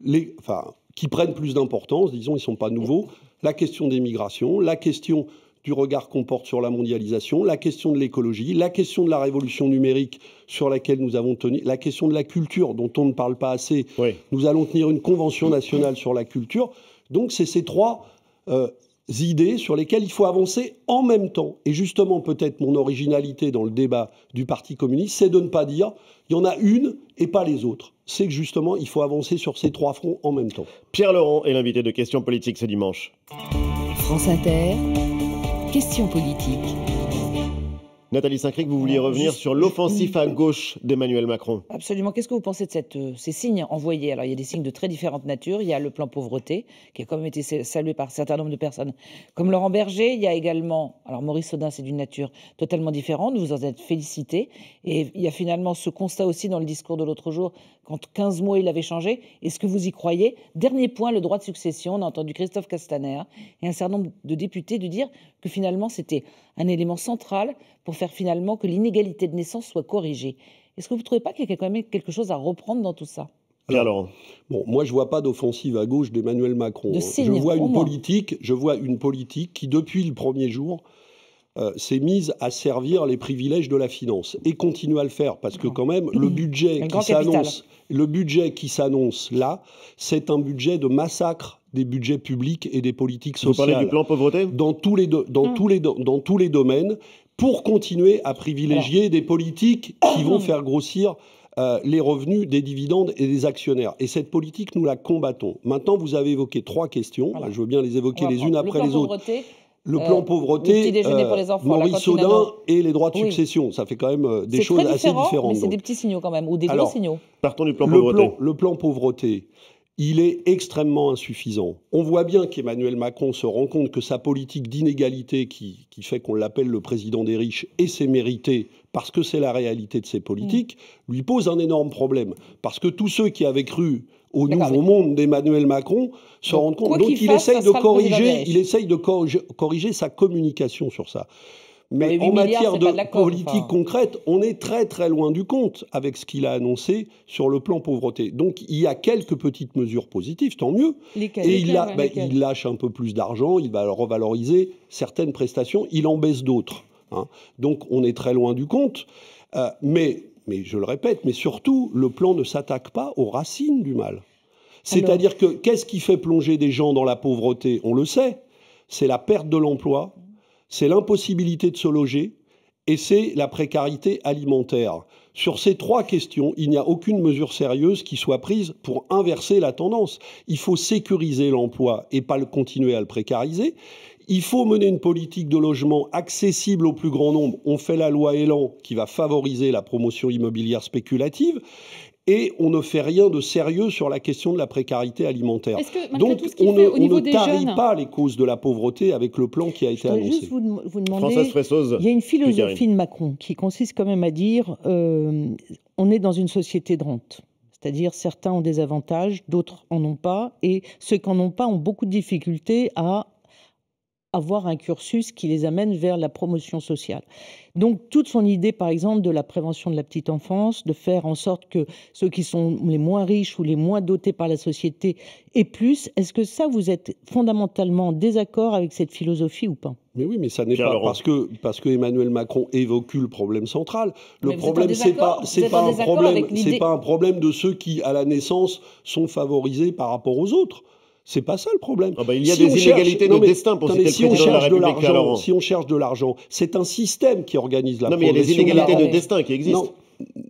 les, enfin, qui prennent plus d'importance, disons, ils ne sont pas nouveaux. La question des migrations, la question du regard qu'on porte sur la mondialisation, la question de l'écologie, la question de la révolution numérique sur laquelle nous avons tenu, la question de la culture dont on ne parle pas assez. Nous allons tenir une convention nationale sur la culture. Donc c'est ces trois euh, idées sur lesquelles il faut avancer en même temps. Et justement, peut-être mon originalité dans le débat du Parti communiste, c'est de ne pas dire il y en a une et pas les autres. C'est que justement, il faut avancer sur ces trois fronts en même temps. Pierre Laurent est l'invité de Questions politiques ce dimanche. France Inter question politique. Nathalie saint vous vouliez revenir sur l'offensive à gauche d'Emmanuel Macron. Absolument. Qu'est-ce que vous pensez de euh, ces signes envoyés Alors, il y a des signes de très différentes natures. Il y a le plan pauvreté, qui a quand même été salué par un certain nombre de personnes, comme Laurent Berger. Il y a également, alors Maurice Audin, c'est d'une nature totalement différente. Vous en êtes félicité. Et il y a finalement ce constat aussi dans le discours de l'autre jour, quand 15 mois il avait changé. Est-ce que vous y croyez Dernier point, le droit de succession. On a entendu Christophe Castaner et un certain nombre de députés de dire que finalement c'était un élément central pour faire finalement que l'inégalité de naissance soit corrigée. Est-ce que vous ne trouvez pas qu'il y a quand même quelque chose à reprendre dans tout ça alors, bon, moi je vois pas d'offensive à gauche d'Emmanuel Macron. Hein. je vois une politique, je vois une politique qui depuis le premier jour euh, s'est mise à servir les privilèges de la finance et continue à le faire parce que quand même le budget qui s'annonce, le budget qui s'annonce là, c'est un budget de massacre des budgets publics et des politiques sociales. Vous parlez du plan pauvreté Dans tous les, dans mm. tous les, dans tous les domaines, pour continuer à privilégier des politiques qui vont faire grossir euh, les revenus des dividendes et des actionnaires. Et cette politique, nous la combattons. Maintenant, vous avez évoqué trois questions. Je veux bien les évoquer les unes après les autres. Le euh, plan pauvreté, le euh, Maurice Audin et les droits de succession. Ça fait quand même euh, des choses assez différentes. Mais c'est des petits signaux quand même, ou des gros signaux. Partons du plan pauvreté. le plan pauvreté il est extrêmement insuffisant. On voit bien qu'Emmanuel Macron se rend compte que sa politique d'inégalité, qui, fait qu'on l'appelle le président des riches, et ses mérité parce que c'est la réalité de ses politiques, mm. lui pose un énorme problème. Parce que tous ceux qui avaient cru au nouveau monde d'Emmanuel Macron se rendent compte. Donc de corriger, il essaye de corriger sa communication sur ça. Mais en matière de, politique concrète, on est très très loin du compte avec ce qu'il a annoncé sur le plan pauvreté. Donc il y a quelques petites mesures positives, tant mieux. Et il, a, bah, lâche un peu plus d'argent, il va revaloriser certaines prestations, il en baisse d'autres. Hein. Donc on est très loin du compte. Euh, mais, mais je le répète, mais surtout, le plan ne s'attaque pas aux racines du mal. C'est-à-dire que qu'est-ce qui fait plonger des gens dans la pauvreté On le sait, c'est la perte de l'emploi, c'est l'impossibilité de se loger et c'est la précarité alimentaire. Sur ces trois questions, il n'y a aucune mesure sérieuse qui soit prise pour inverser la tendance. Il faut sécuriser l'emploi et pas le continuer à le précariser. Il faut mener une politique de logement accessible au plus grand nombre. On fait la loi Elan qui va favoriser la promotion immobilière spéculative et on ne fait rien de sérieux sur la question de la précarité alimentaire. Donc on, ne, on tarie pas les causes de la pauvreté avec le plan qui a été je annoncé. Juste vous, demander, il y a une philosophie de Macron qui consiste quand même à dire euh, on est dans une société de rente. C'est-à-dire certains ont des avantages, d'autres en ont pas, et ceux qui en ont pas ont beaucoup de difficultés à avoir un cursus qui les amène vers la promotion sociale. Donc toute son idée, par exemple, de la prévention de la petite enfance, de faire en sorte que ceux qui sont les moins riches ou les moins dotés par la société aient plus, est-ce que ça, vous êtes fondamentalement en désaccord avec cette philosophie ou pas mais oui, mais ça n'est pas parce que, parce que Emmanuel Macron évoque le problème central. Le problème, c'est pas, c'est pas un problème de ceux qui, à la naissance, sont favorisés par rapport aux autres. C'est pas ça le problème. Ah bah, il y a des inégalités de destin pour ceux qui si, de l'argent, si on cherche de l'argent, c'est un système qui organise la non, mais il y a des inégalités de destin qui existent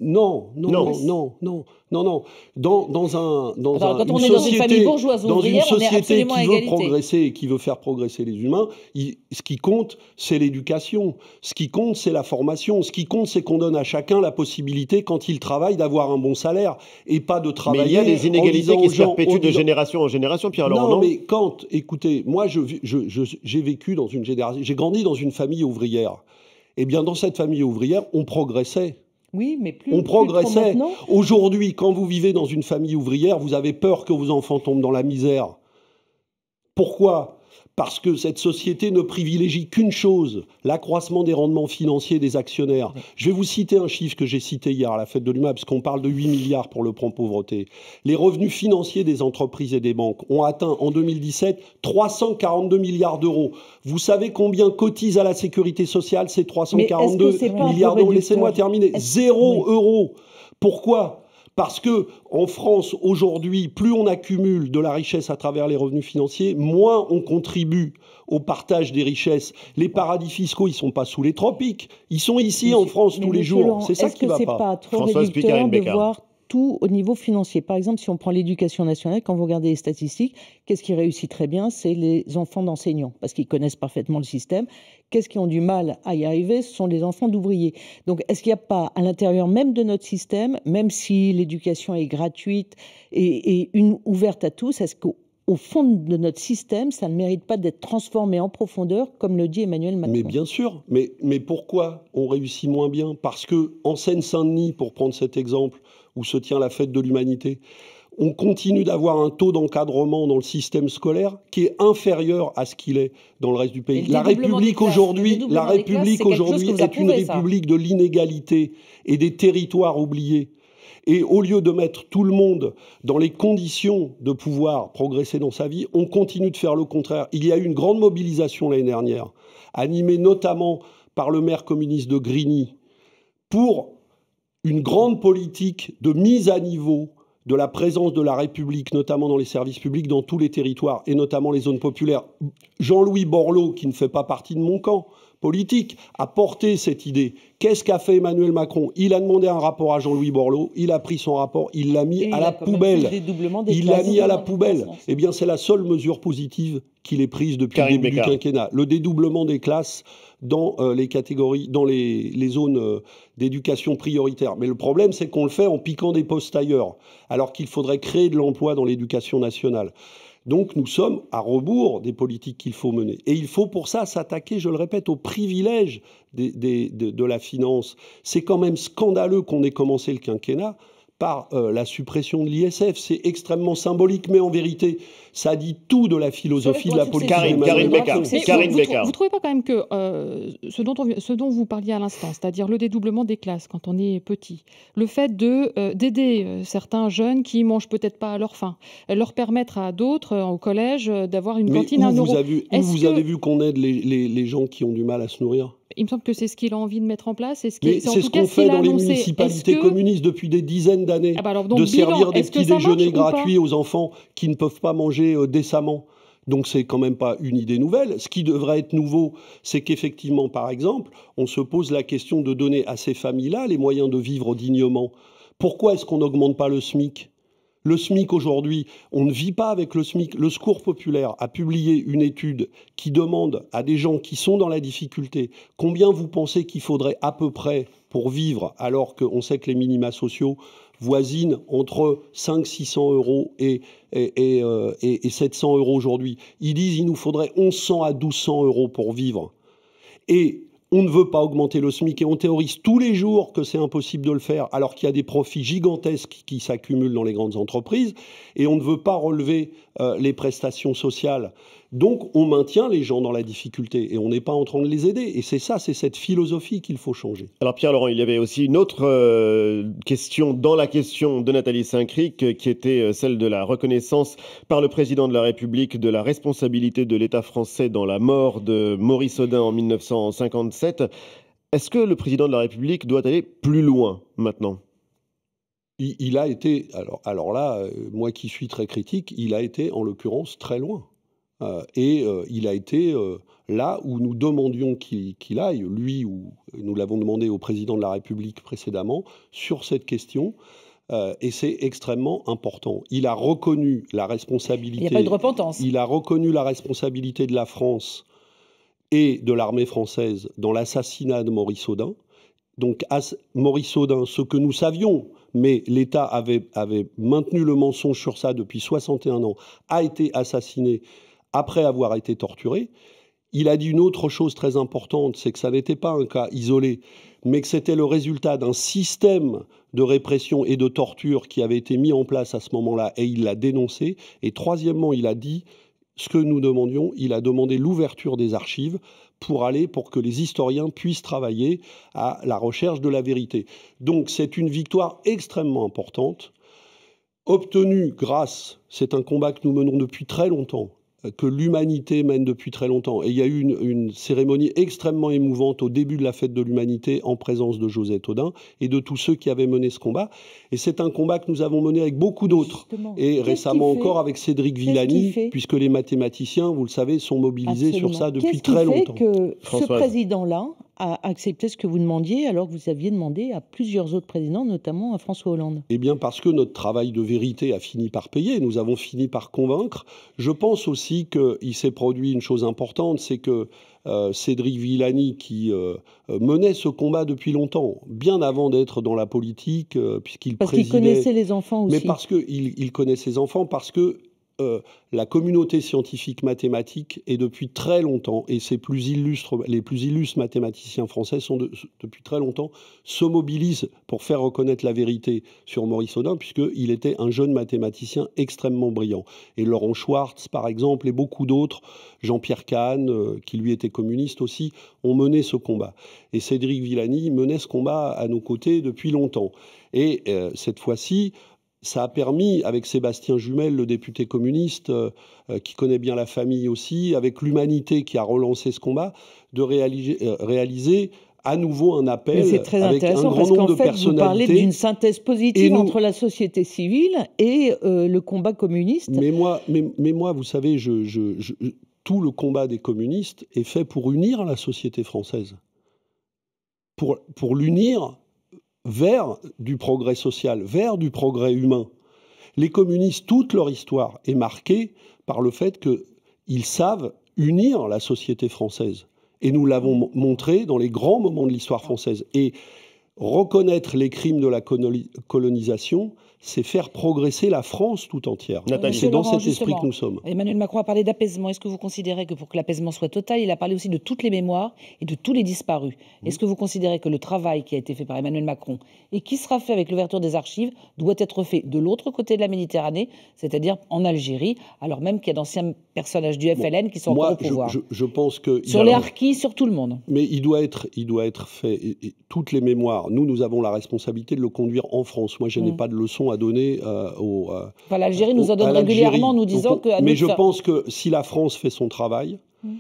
non, non, non, non, non, non, Dans, un, ah bah, dans une société, dans une société qui veut progresser et qui veut faire progresser les humains, ce qui compte, c'est l'éducation. Ce qui compte, c'est la formation. Ce qui compte, c'est qu'on donne à chacun la possibilité, quand il travaille, d'avoir un bon salaire et pas de travailler. Mais il y a des inégalités qui se perpétuent de génération en génération, Pierre Laurent. Non, mais quand, écoutez, moi, j'ai vécu dans une génération, j'ai grandi dans une famille ouvrière. Eh bien, dans cette famille ouvrière, on progressait mais On progressait. Aujourd'hui, quand vous vivez dans une famille ouvrière, vous avez peur que vos enfants tombent dans la misère. Pourquoi parce que cette société ne privilégie qu'une chose, l'accroissement des rendements financiers des actionnaires. Je vais vous citer un chiffre que j'ai cité hier à la fête de l'UMA, parce qu'on parle de 8 milliards pour le plan pauvreté. Les revenus financiers des entreprises et des banques ont atteint en 2017 342 milliards d'euros. Vous savez combien cotise à la sécurité sociale ces 342 milliards d'euros Laissez-moi terminer. Zéro euro. Pourquoi parce que en France aujourd'hui, plus on accumule de la richesse à travers les revenus financiers, moins on contribue au partage des richesses. Les paradis fiscaux, ils sont pas sous les tropiques, ils sont ici en France tous les jours. C'est ça qui que va pas. pas trop réducteur tout au niveau financier. Par exemple, si on prend l'éducation nationale, quand vous regardez les statistiques, qu'est-ce qui réussit très bien C'est les enfants d'enseignants, parce qu'ils connaissent parfaitement le système. Qu'est-ce qui ont du mal à y arriver Ce sont les enfants d'ouvriers. Donc, est-ce qu'il n'y a pas, à l'intérieur même de notre système, même si l'éducation est gratuite et, une, ouverte à tous, est-ce qu'au fond de notre système, ça ne mérite pas d'être transformé en profondeur, comme le dit Emmanuel Macron. Mais bien sûr, mais, mais pourquoi on réussit moins bien Parce que en Seine-Saint-Denis, pour prendre cet exemple, où se tient la fête de l'humanité. On continue d'avoir un taux d'encadrement dans le système scolaire qui est inférieur à ce qu'il est dans le reste du pays. La République aujourd'hui, la République aujourd'hui est, une république de l'inégalité et des territoires oubliés. Et au lieu de mettre tout le monde dans les conditions de pouvoir progresser dans sa vie, on continue de faire le contraire. Il y a eu une grande mobilisation l'année dernière, animée notamment par le maire communiste de Grigny, pour une grande politique de mise à niveau de la présence de la République, notamment dans les services publics, dans tous les territoires, et notamment les zones populaires. Jean-Louis Borloo, qui ne fait pas partie de mon camp, politique a porté cette idée. Qu'est-ce qu'a fait Emmanuel Macron Il a demandé un rapport à Jean-Louis Borloo, il a pris son rapport, il l'a mis, à la poubelle. Il l'a mis à la poubelle. Eh bien, c'est la seule mesure positive qu'il ait prise depuis le début du quinquennat. Le dédoublement des classes dans euh, les catégories, dans les, zones euh, d'éducation prioritaire. Mais le problème, c'est qu'on le fait en piquant des postes ailleurs, alors qu'il faudrait créer de l'emploi dans l'éducation nationale. Donc nous sommes à rebours des politiques qu'il faut mener. Et il faut pour ça s'attaquer, je le répète, aux privilèges de la finance. C'est quand même scandaleux qu'on ait commencé le quinquennat par euh, la suppression de l'ISF. C'est extrêmement symbolique, mais en vérité, ça dit tout de la philosophie de la politique. Karine, Karine Becker. vous, ne trouvez pas quand même que euh, ce, dont vous parliez à l'instant, c'est-à-dire le dédoublement des classes quand on est petit, le fait de euh, d'aider certains jeunes qui mangent peut-être pas à leur faim, leur permettre à d'autres au collège d'avoir une cantine à un euro. vous avez vu qu'on aide les gens qui ont du mal à se nourrir il me semble que c'est ce qu'il a envie de mettre en place. C'est ce c'est ce qu'on fait dans les municipalités communistes depuis des dizaines d'années, ah bah de servir des petits déjeuners gratuits aux enfants qui ne peuvent pas manger euh, décemment. Donc c'est quand même pas une idée nouvelle. Ce qui devrait être nouveau, c'est qu'effectivement, par exemple, on se pose la question de donner à ces familles-là les moyens de vivre dignement. Pourquoi est-ce qu'on n'augmente pas le SMIC le SMIC aujourd'hui, on ne vit pas avec le SMIC. Le Secours populaire a publié une étude qui demande à des gens qui sont dans la difficulté combien vous pensez qu'il faudrait à peu près pour vivre alors qu'on sait que les minima sociaux voisinent entre 500-600 euros et, et, 700 euh, euros aujourd'hui. Ils disent qu'il nous faudrait 1100 à 1200 euros pour vivre. Et on ne veut pas augmenter le SMIC et on théorise tous les jours que c'est impossible de le faire alors qu'il y a des profits gigantesques qui s'accumulent dans les grandes entreprises et on ne veut pas relever euh, les prestations sociales. Donc on maintient les gens dans la difficulté et on n'est pas en train de les aider. Et c'est ça, c'est cette philosophie qu'il faut changer. Alors Pierre Laurent, il y avait aussi une autre euh, question dans la question de Nathalie Saint-Cric euh, qui était celle de la reconnaissance par le président de la République de la responsabilité de l'État français dans la mort de Maurice Audin en 1957. Est-ce que le président de la République doit aller plus loin maintenant il, a été, alors, alors là, euh, moi qui suis très critique, il a été en l'occurrence très loin. Euh, et euh, il a été là où nous demandions qu'il aille, lui ou nous l'avons demandé au président de la République précédemment, sur cette question. et c'est extrêmement important. Il a reconnu la responsabilité. Il n'y a pas de repentance. Il a reconnu la responsabilité de la France et de l'armée française dans l'assassinat de Maurice Audin donc à Maurice Audin, ce que nous savions, mais l'État avait maintenu le mensonge sur ça depuis 61 ans, a été assassiné après avoir été torturé. Il a dit une autre chose très importante, c'est que ça n'était pas un cas isolé, mais que c'était le résultat d'un système de répression et de torture qui avait été mis en place à ce moment-là, et il l'a dénoncé. Et troisièmement, il a dit ce que nous demandions, il a demandé l'ouverture des archives pour aller, pour que les historiens puissent travailler à la recherche de la vérité. Donc c'est une victoire extrêmement importante, obtenue grâce, c'est un combat que nous menons depuis très longtemps, euh, que l'humanité mène depuis très longtemps. Et il y a eu une, cérémonie extrêmement émouvante au début de la fête de l'humanité en présence de José Audin et de tous ceux qui avaient mené ce combat. Et c'est un combat que nous avons mené avec beaucoup d'autres. Et récemment encore avec Cédric Villani, puisque les mathématiciens, vous le savez, sont mobilisés sur ça depuis très longtemps. Que ce président-là a accepté ce que vous demandiez alors que vous aviez demandé à plusieurs autres présidents, notamment à François Hollande Eh bien parce que notre travail de vérité a fini par payer, nous avons fini par convaincre. Je pense aussi qu'il s'est produit une chose importante, c'est que euh, Cédric Villani, qui euh, euh, menait ce combat depuis longtemps, bien avant d'être dans la politique, puisqu'il présidait... Parce qu'il connaissait les enfants aussi. Mais parce qu'il il connaît ses enfants, parce que euh, la communauté scientifique mathématique et depuis très longtemps, et ses plus illustres, les plus illustres mathématiciens français sont depuis très longtemps, se mobilisent pour faire reconnaître la vérité sur Maurice Audin, puisqu'il était un jeune mathématicien extrêmement brillant. Et Laurent Schwartz, par exemple, et beaucoup d'autres, Jean-Pierre Kahn, euh, qui lui était communiste aussi, ont mené ce combat. Et Cédric Villani menait ce combat à nos côtés depuis longtemps. Et euh, cette fois-ci, ça a permis, avec Sébastien Jumel, le député communiste, euh, euh, qui connaît bien la famille aussi, avec l'humanité qui a relancé ce combat, de euh, réaliser, à nouveau un appel très avec un grand nombre de personnalités. Vous d'une synthèse positive entre la société civile et le combat communiste. Mais moi, vous savez, tout le combat des communistes est fait pour unir la société française. pour l'unir vers du progrès social, vers du progrès humain. Les communistes, toute leur histoire est marquée par le fait qu'ils savent unir la société française. Et nous l'avons montré dans les grands moments de l'histoire française. Et reconnaître les crimes de la colonisation, c'est faire progresser la France tout entière. c'est dans cet esprit que nous sommes. Emmanuel Macron a parlé d'apaisement. Est-ce que vous considérez que pour que l'apaisement soit total, il a parlé aussi de toutes les mémoires et de tous les disparus Est-ce que vous considérez que le travail qui a été fait par Emmanuel Macron et qui sera fait avec l'ouverture des archives doit être fait de l'autre côté de la Méditerranée, c'est-à-dire en Algérie, alors même qu'il y a d'anciens personnages du FLN qui sont moi, encore au pouvoir pense que sur les harkis, sur tout le monde. Mais il doit être, il doit être fait toutes les mémoires. Nous, nous avons la responsabilité de le conduire en France. Moi, je mm. n'ai pas de leçon à à donner euh, euh, L'Algérie nous en donne régulièrement, nous disant que. Mais je pense que si la France fait son travail, mm.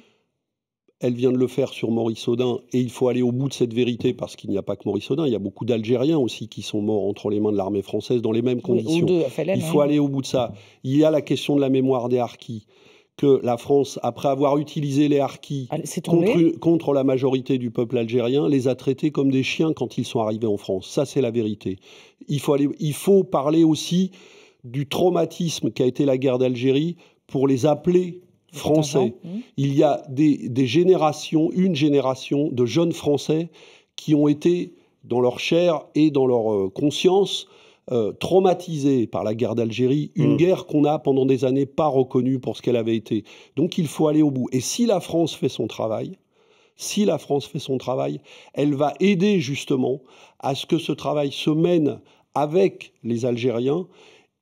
elle vient de le faire sur Maurice Audin, et il faut aller au bout de cette vérité, parce qu'il n'y a pas que Maurice Audin, il y a beaucoup d'Algériens aussi qui sont morts entre les mains de l'armée française dans les mêmes conditions. il faut aller au bout de ça. Il y a la question de la mémoire des harkis que la France, après avoir utilisé les harkis contre, la majorité du peuple algérien, les a traités comme des chiens quand ils sont arrivés en France. Ça, c'est la vérité. Il faut, parler aussi du traumatisme qu'a été la guerre d'Algérie pour les appeler français. Il y a des, générations, une génération de jeunes français qui ont été dans leur chair et dans leur euh, conscience euh, traumatisée par la guerre d'Algérie, une mm. guerre qu'on a pendant des années pas reconnue pour ce qu'elle avait été. Donc il faut aller au bout. Et si la France fait son travail, si la France fait son travail, elle va aider justement à ce que ce travail se mène avec les Algériens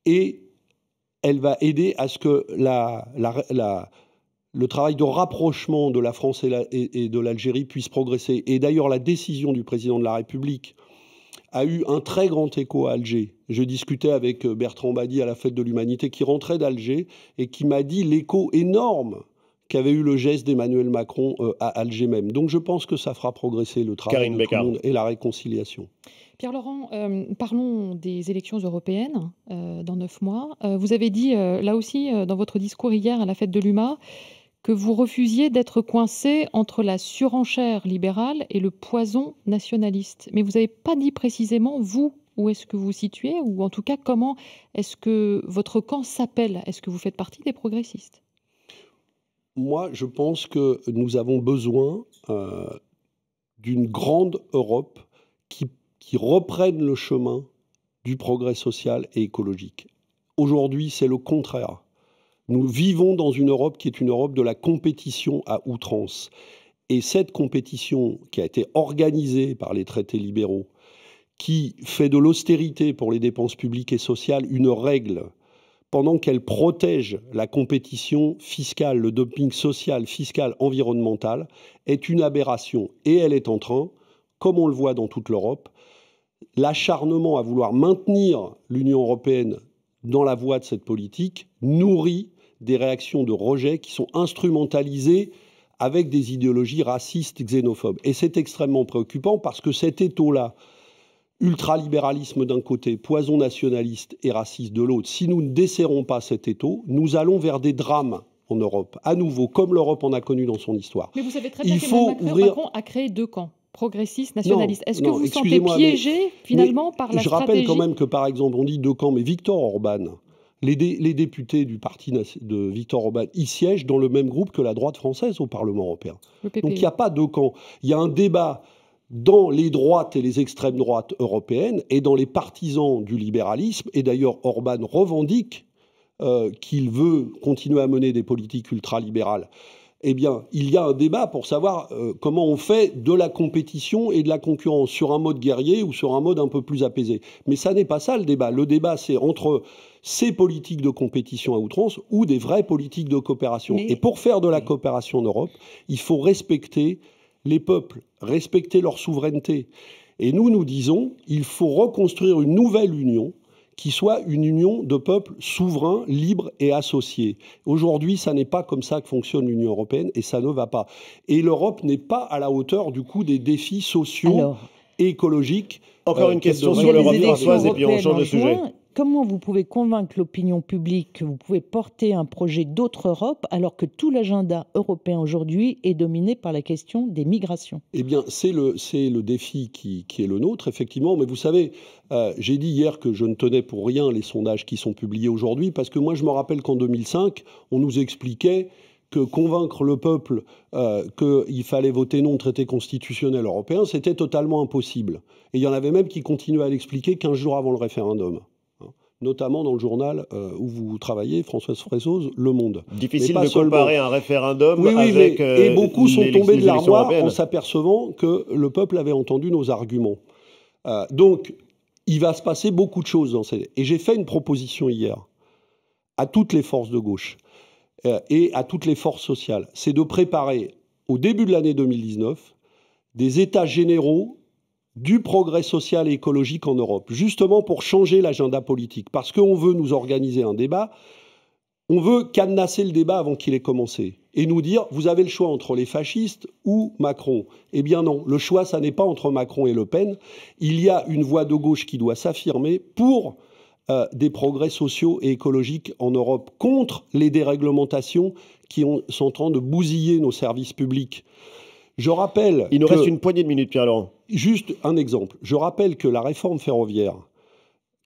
et elle va aider à ce que la, le travail de rapprochement de la France et, et de l'Algérie puisse progresser. Et d'ailleurs, la décision du président de la République a eu un très grand écho à Alger je discutais avec euh, Bertrand Badi à la fête de l'humanité qui rentrait d'Alger et qui m'a dit l'écho énorme qu'avait eu le geste d'Emmanuel Macron euh, à Alger même. Donc je pense que ça fera progresser le travail de le monde et la réconciliation. Pierre Laurent, euh, parlons des élections européennes dans neuf mois. vous avez dit là aussi dans votre discours hier à la fête de l'UMA que vous refusiez d'être coincé entre la surenchère libérale et le poison nationaliste. Mais vous n'avez pas dit précisément, vous, où est-ce que vous vous situez Ou en tout cas, comment est-ce que votre camp s'appelle Est-ce que vous faites partie des progressistes Moi, je pense que nous avons besoin euh, d'une grande Europe qui, qui reprenne le chemin du progrès social et écologique. Aujourd'hui, c'est le contraire. Nous vivons dans une Europe qui est une Europe de la compétition à outrance. Et cette compétition qui a été organisée par les traités libéraux qui fait de l'austérité pour les dépenses publiques et sociales une règle, pendant qu'elle protège la compétition fiscale, le dumping social, fiscal, environnemental, est une aberration. Et elle est en train, comme on le voit dans toute l'Europe, l'acharnement à vouloir maintenir l'Union européenne dans la voie de cette politique nourrit des réactions de rejet qui sont instrumentalisées avec des idéologies racistes, xénophobes. Et c'est extrêmement préoccupant parce que cet étau-là Ultralibéralisme d'un côté, poison nationaliste et raciste de l'autre. Si nous ne desserrons pas cet étau, nous allons vers des drames en Europe, à nouveau, comme l'Europe en a connu dans son histoire. Mais vous savez très bien Il faut Macron, a créé deux camps progressistes, nationalistes. Est-ce que vous vous sentez piégé finalement par la stratégie Je rappelle quand même que par exemple, on dit deux camps, mais Victor Orban, les, les, députés du parti de Victor Orban, ils siègent dans le même groupe que la droite française au Parlement européen. E. Donc il n'y a pas deux camps. Il y a un débat dans les droites et les extrêmes droites européennes et dans les partisans du libéralisme, et d'ailleurs Orban revendique euh, qu'il veut continuer à mener des politiques ultralibérales, eh bien, il y a un débat pour savoir euh, comment on fait de la compétition et de la concurrence sur un mode guerrier ou sur un mode un peu plus apaisé. Mais ça n'est pas ça le débat. Le débat, c'est entre ces politiques de compétition à outrance ou des vraies politiques de coopération. Et pour faire de la coopération en Europe, il faut respecter les peuples, respecter leur souveraineté. Et nous, nous disons, il faut reconstruire une nouvelle union qui soit une union de peuples souverains, libres et associés. Aujourd'hui, ça n'est pas comme ça que fonctionne l'Union européenne et ça ne va pas. Et l'Europe n'est pas à la hauteur du coup des défis sociaux et écologiques. Encore euh, une question sur l'Europe, Françoise, et puis on change de sujet comment vous pouvez convaincre l'opinion publique que vous pouvez porter un projet d'autre Europe alors que tout l'agenda européen aujourd'hui est dominé par la question des migrations Eh bien, c'est le, défi qui, est le nôtre, effectivement. Mais vous savez, euh, j'ai dit hier que je ne tenais pour rien les sondages qui sont publiés aujourd'hui, parce que moi, je me rappelle qu'en 2005, on nous expliquait que convaincre le peuple euh, qu'il fallait voter non au traité constitutionnel européen, c'était totalement impossible. Et il y en avait même qui continuaient à l'expliquer 15 jours avant le référendum notamment dans le journal euh, où vous travaillez, Françoise Frézoz, Le Monde. Difficile de comparer un référendum oui, oui, euh, et beaucoup sont tombés de l'armoire en s'apercevant que le peuple avait entendu nos arguments. Euh, donc, il va se passer beaucoup de choses dans ces. Et j'ai fait une proposition hier à toutes les forces de gauche et à toutes les forces sociales c'est de préparer, au début de l'année 2019, des états généraux du progrès social et écologique en Europe, justement pour changer l'agenda politique, parce qu'on veut nous organiser un débat, on veut cadenasser le débat avant qu'il ait commencé et nous dire vous avez le choix entre les fascistes ou Macron. Eh bien non, le choix, ça n'est pas entre Macron et Le Pen. Il y a une voie de gauche qui doit s'affirmer pour euh, des progrès sociaux et écologiques en Europe, contre les déréglementations qui sont en train de bousiller nos services publics. Je rappelle. Il nous reste une poignée de minutes, Pierre-Laurent. Juste un exemple. Je rappelle que la réforme ferroviaire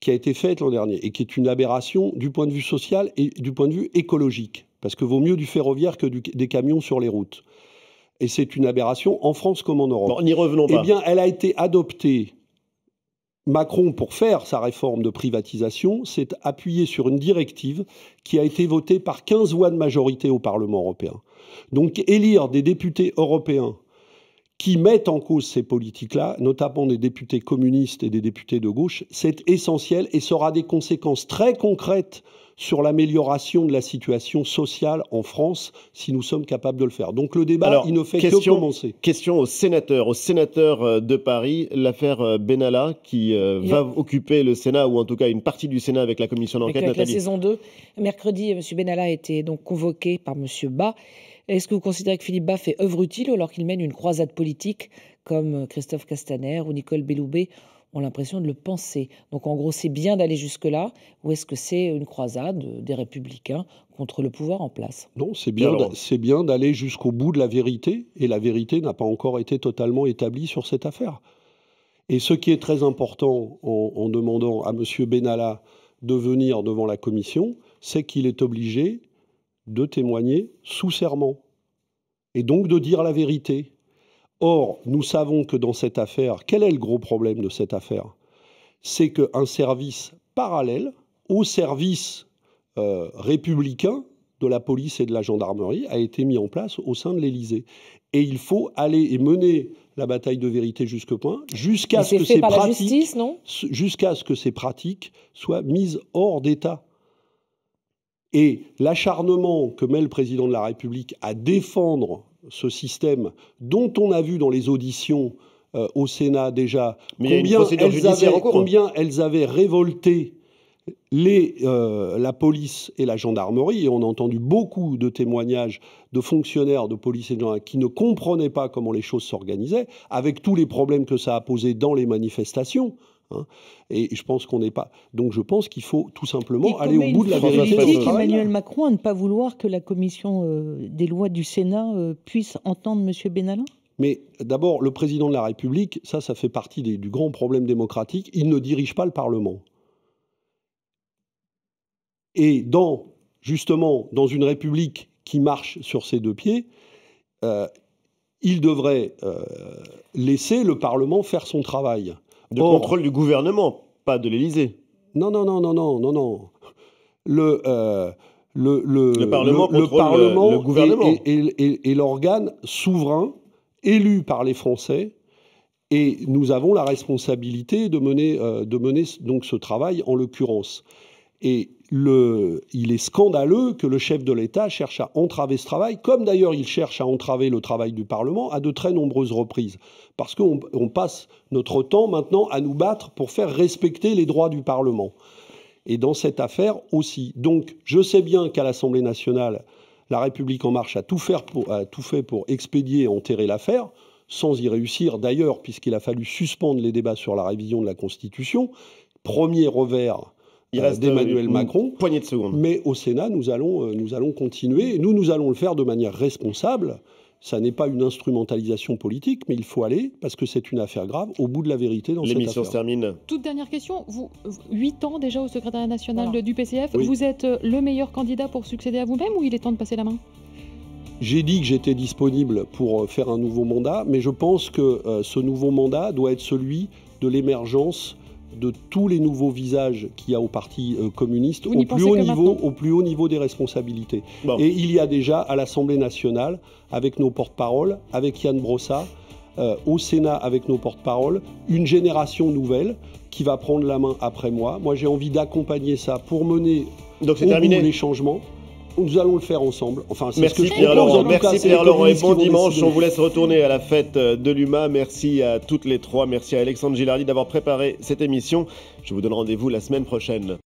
qui a été faite l'an dernier et qui est une aberration du point de vue social et du point de vue écologique, parce que vaut mieux du ferroviaire que des camions sur les routes. Et c'est une aberration en France comme en Europe. Bon, n'y revenons eh pas. Eh bien, elle a été adoptée. Macron, pour faire sa réforme de privatisation, s'est appuyé sur une directive qui a été votée par 15 voix de majorité au Parlement européen. Donc élire des députés européens qui mettent en cause ces politiques-là, notamment des députés communistes et des députés de gauche, c'est essentiel et sera des conséquences très concrètes sur l'amélioration de la situation sociale en France si nous sommes capables de le faire. Donc le débat, il ne fait question, que commencer. Question au sénateur, au sénateur euh, de Paris, l'affaire euh, Benalla qui euh, va occuper le Sénat ou en tout cas une partie du Sénat avec la commission d'enquête. Nathalie. – la saison 2, mercredi, M. Benalla a été donc convoqué par M. Bas est-ce que vous considérez que Philippe Bas fait œuvre utile alors qu'il mène une croisade politique comme euh, Christophe Castaner ou Nicole Belloubet ont l'impression de le penser. Donc en gros, c'est bien d'aller jusque-là, ou est-ce que c'est une croisade euh, des républicains contre le pouvoir en place Non, c'est bien, bien d'aller jusqu'au bout de la vérité, et la vérité n'a pas encore été totalement établie sur cette affaire. Et ce qui est très important en, en demandant à M. Benalla de venir devant la commission, c'est qu'il est obligé de témoigner sous serment et donc de dire la vérité. Or, nous savons que dans cette affaire, quel est le gros problème de cette affaire C'est qu'un service parallèle au service euh, républicain de la police et de la gendarmerie a été mis en place au sein de l'Élysée. Et il faut aller et mener la bataille de vérité jusqu'au point, jusqu'à ce que ces pratiques soient mises hors d'état. Et l'acharnement que met le président de la République à défendre ce système dont on a vu dans les auditions euh, au Sénat déjà combien, elles avaient, révolté euh, la police et la gendarmerie, et on a entendu beaucoup de témoignages de fonctionnaires de police et de gendarmerie qui ne comprenaient pas comment les choses s'organisaient, avec tous les problèmes que ça a posé dans les manifestations, Hein. Et je pense qu'on n'est pas. Donc je pense qu'il faut tout simplement aller au bout de la vérité. Emmanuel Macron à ne pas vouloir que la commission euh, des lois du Sénat euh, puisse entendre M. Benalla mais d'abord, le président de la République, ça, ça fait partie du grand problème démocratique, il ne dirige pas le Parlement. Et dans, justement, dans une République qui marche sur ses deux pieds, euh, il devrait laisser le Parlement faire son travail. De contrôle du gouvernement, pas de l'Élysée. Non, non, non, non, non, non, non. Le, euh, le, Parlement, gouvernement. est, l'organe souverain élu par les Français. Et nous avons la responsabilité de mener, euh, de mener donc ce travail, en l'occurrence. Et le, il est scandaleux que le chef de l'État cherche à entraver ce travail, comme d'ailleurs il cherche à entraver le travail du Parlement à de très nombreuses reprises, parce qu'on passe notre temps maintenant à nous battre pour faire respecter les droits du Parlement. Et dans cette affaire aussi. Donc je sais bien qu'à l'Assemblée nationale, la République en marche a tout fait pour expédier et enterrer l'affaire, sans y réussir d'ailleurs, puisqu'il a fallu suspendre les débats sur la révision de la Constitution. Premier revers il euh, reste d'Emmanuel euh, Macron. Poignée de secondes. Mais au Sénat, nous allons, euh, nous allons continuer. Nous, nous allons le faire de manière responsable. Ça n'est pas une instrumentalisation politique, mais il faut aller, parce que c'est une affaire grave, au bout de la vérité dans cette affaire. L'émission se termine. Toute dernière question. Vous, 8 ans déjà au secrétariat national du PCF. Vous êtes le meilleur candidat pour succéder à vous-même ou il est temps de passer la main j'ai dit que j'étais disponible pour faire un nouveau mandat, mais je pense que ce nouveau mandat doit être celui de l'émergence de tous les nouveaux visages qu'il y a au Parti euh, communiste au plus, haut niveau, au plus haut niveau des responsabilités. Et il y a déjà à l'Assemblée nationale, avec nos porte-paroles, avec Yann Brossa, euh, au Sénat avec nos porte-paroles, une génération nouvelle qui va prendre la main après moi. Moi, j'ai envie d'accompagner ça pour mener Donc, au les changements nous allons le faire ensemble. Enfin, c'est merci Pierre Laurent, merci Pierre Laurent et bon dimanche. On vous laisse retourner à la fête euh, de l'UMA. Merci à toutes les trois. Merci à Alexandre Gilardi d'avoir préparé cette émission. Je vous donne rendez-vous la semaine prochaine.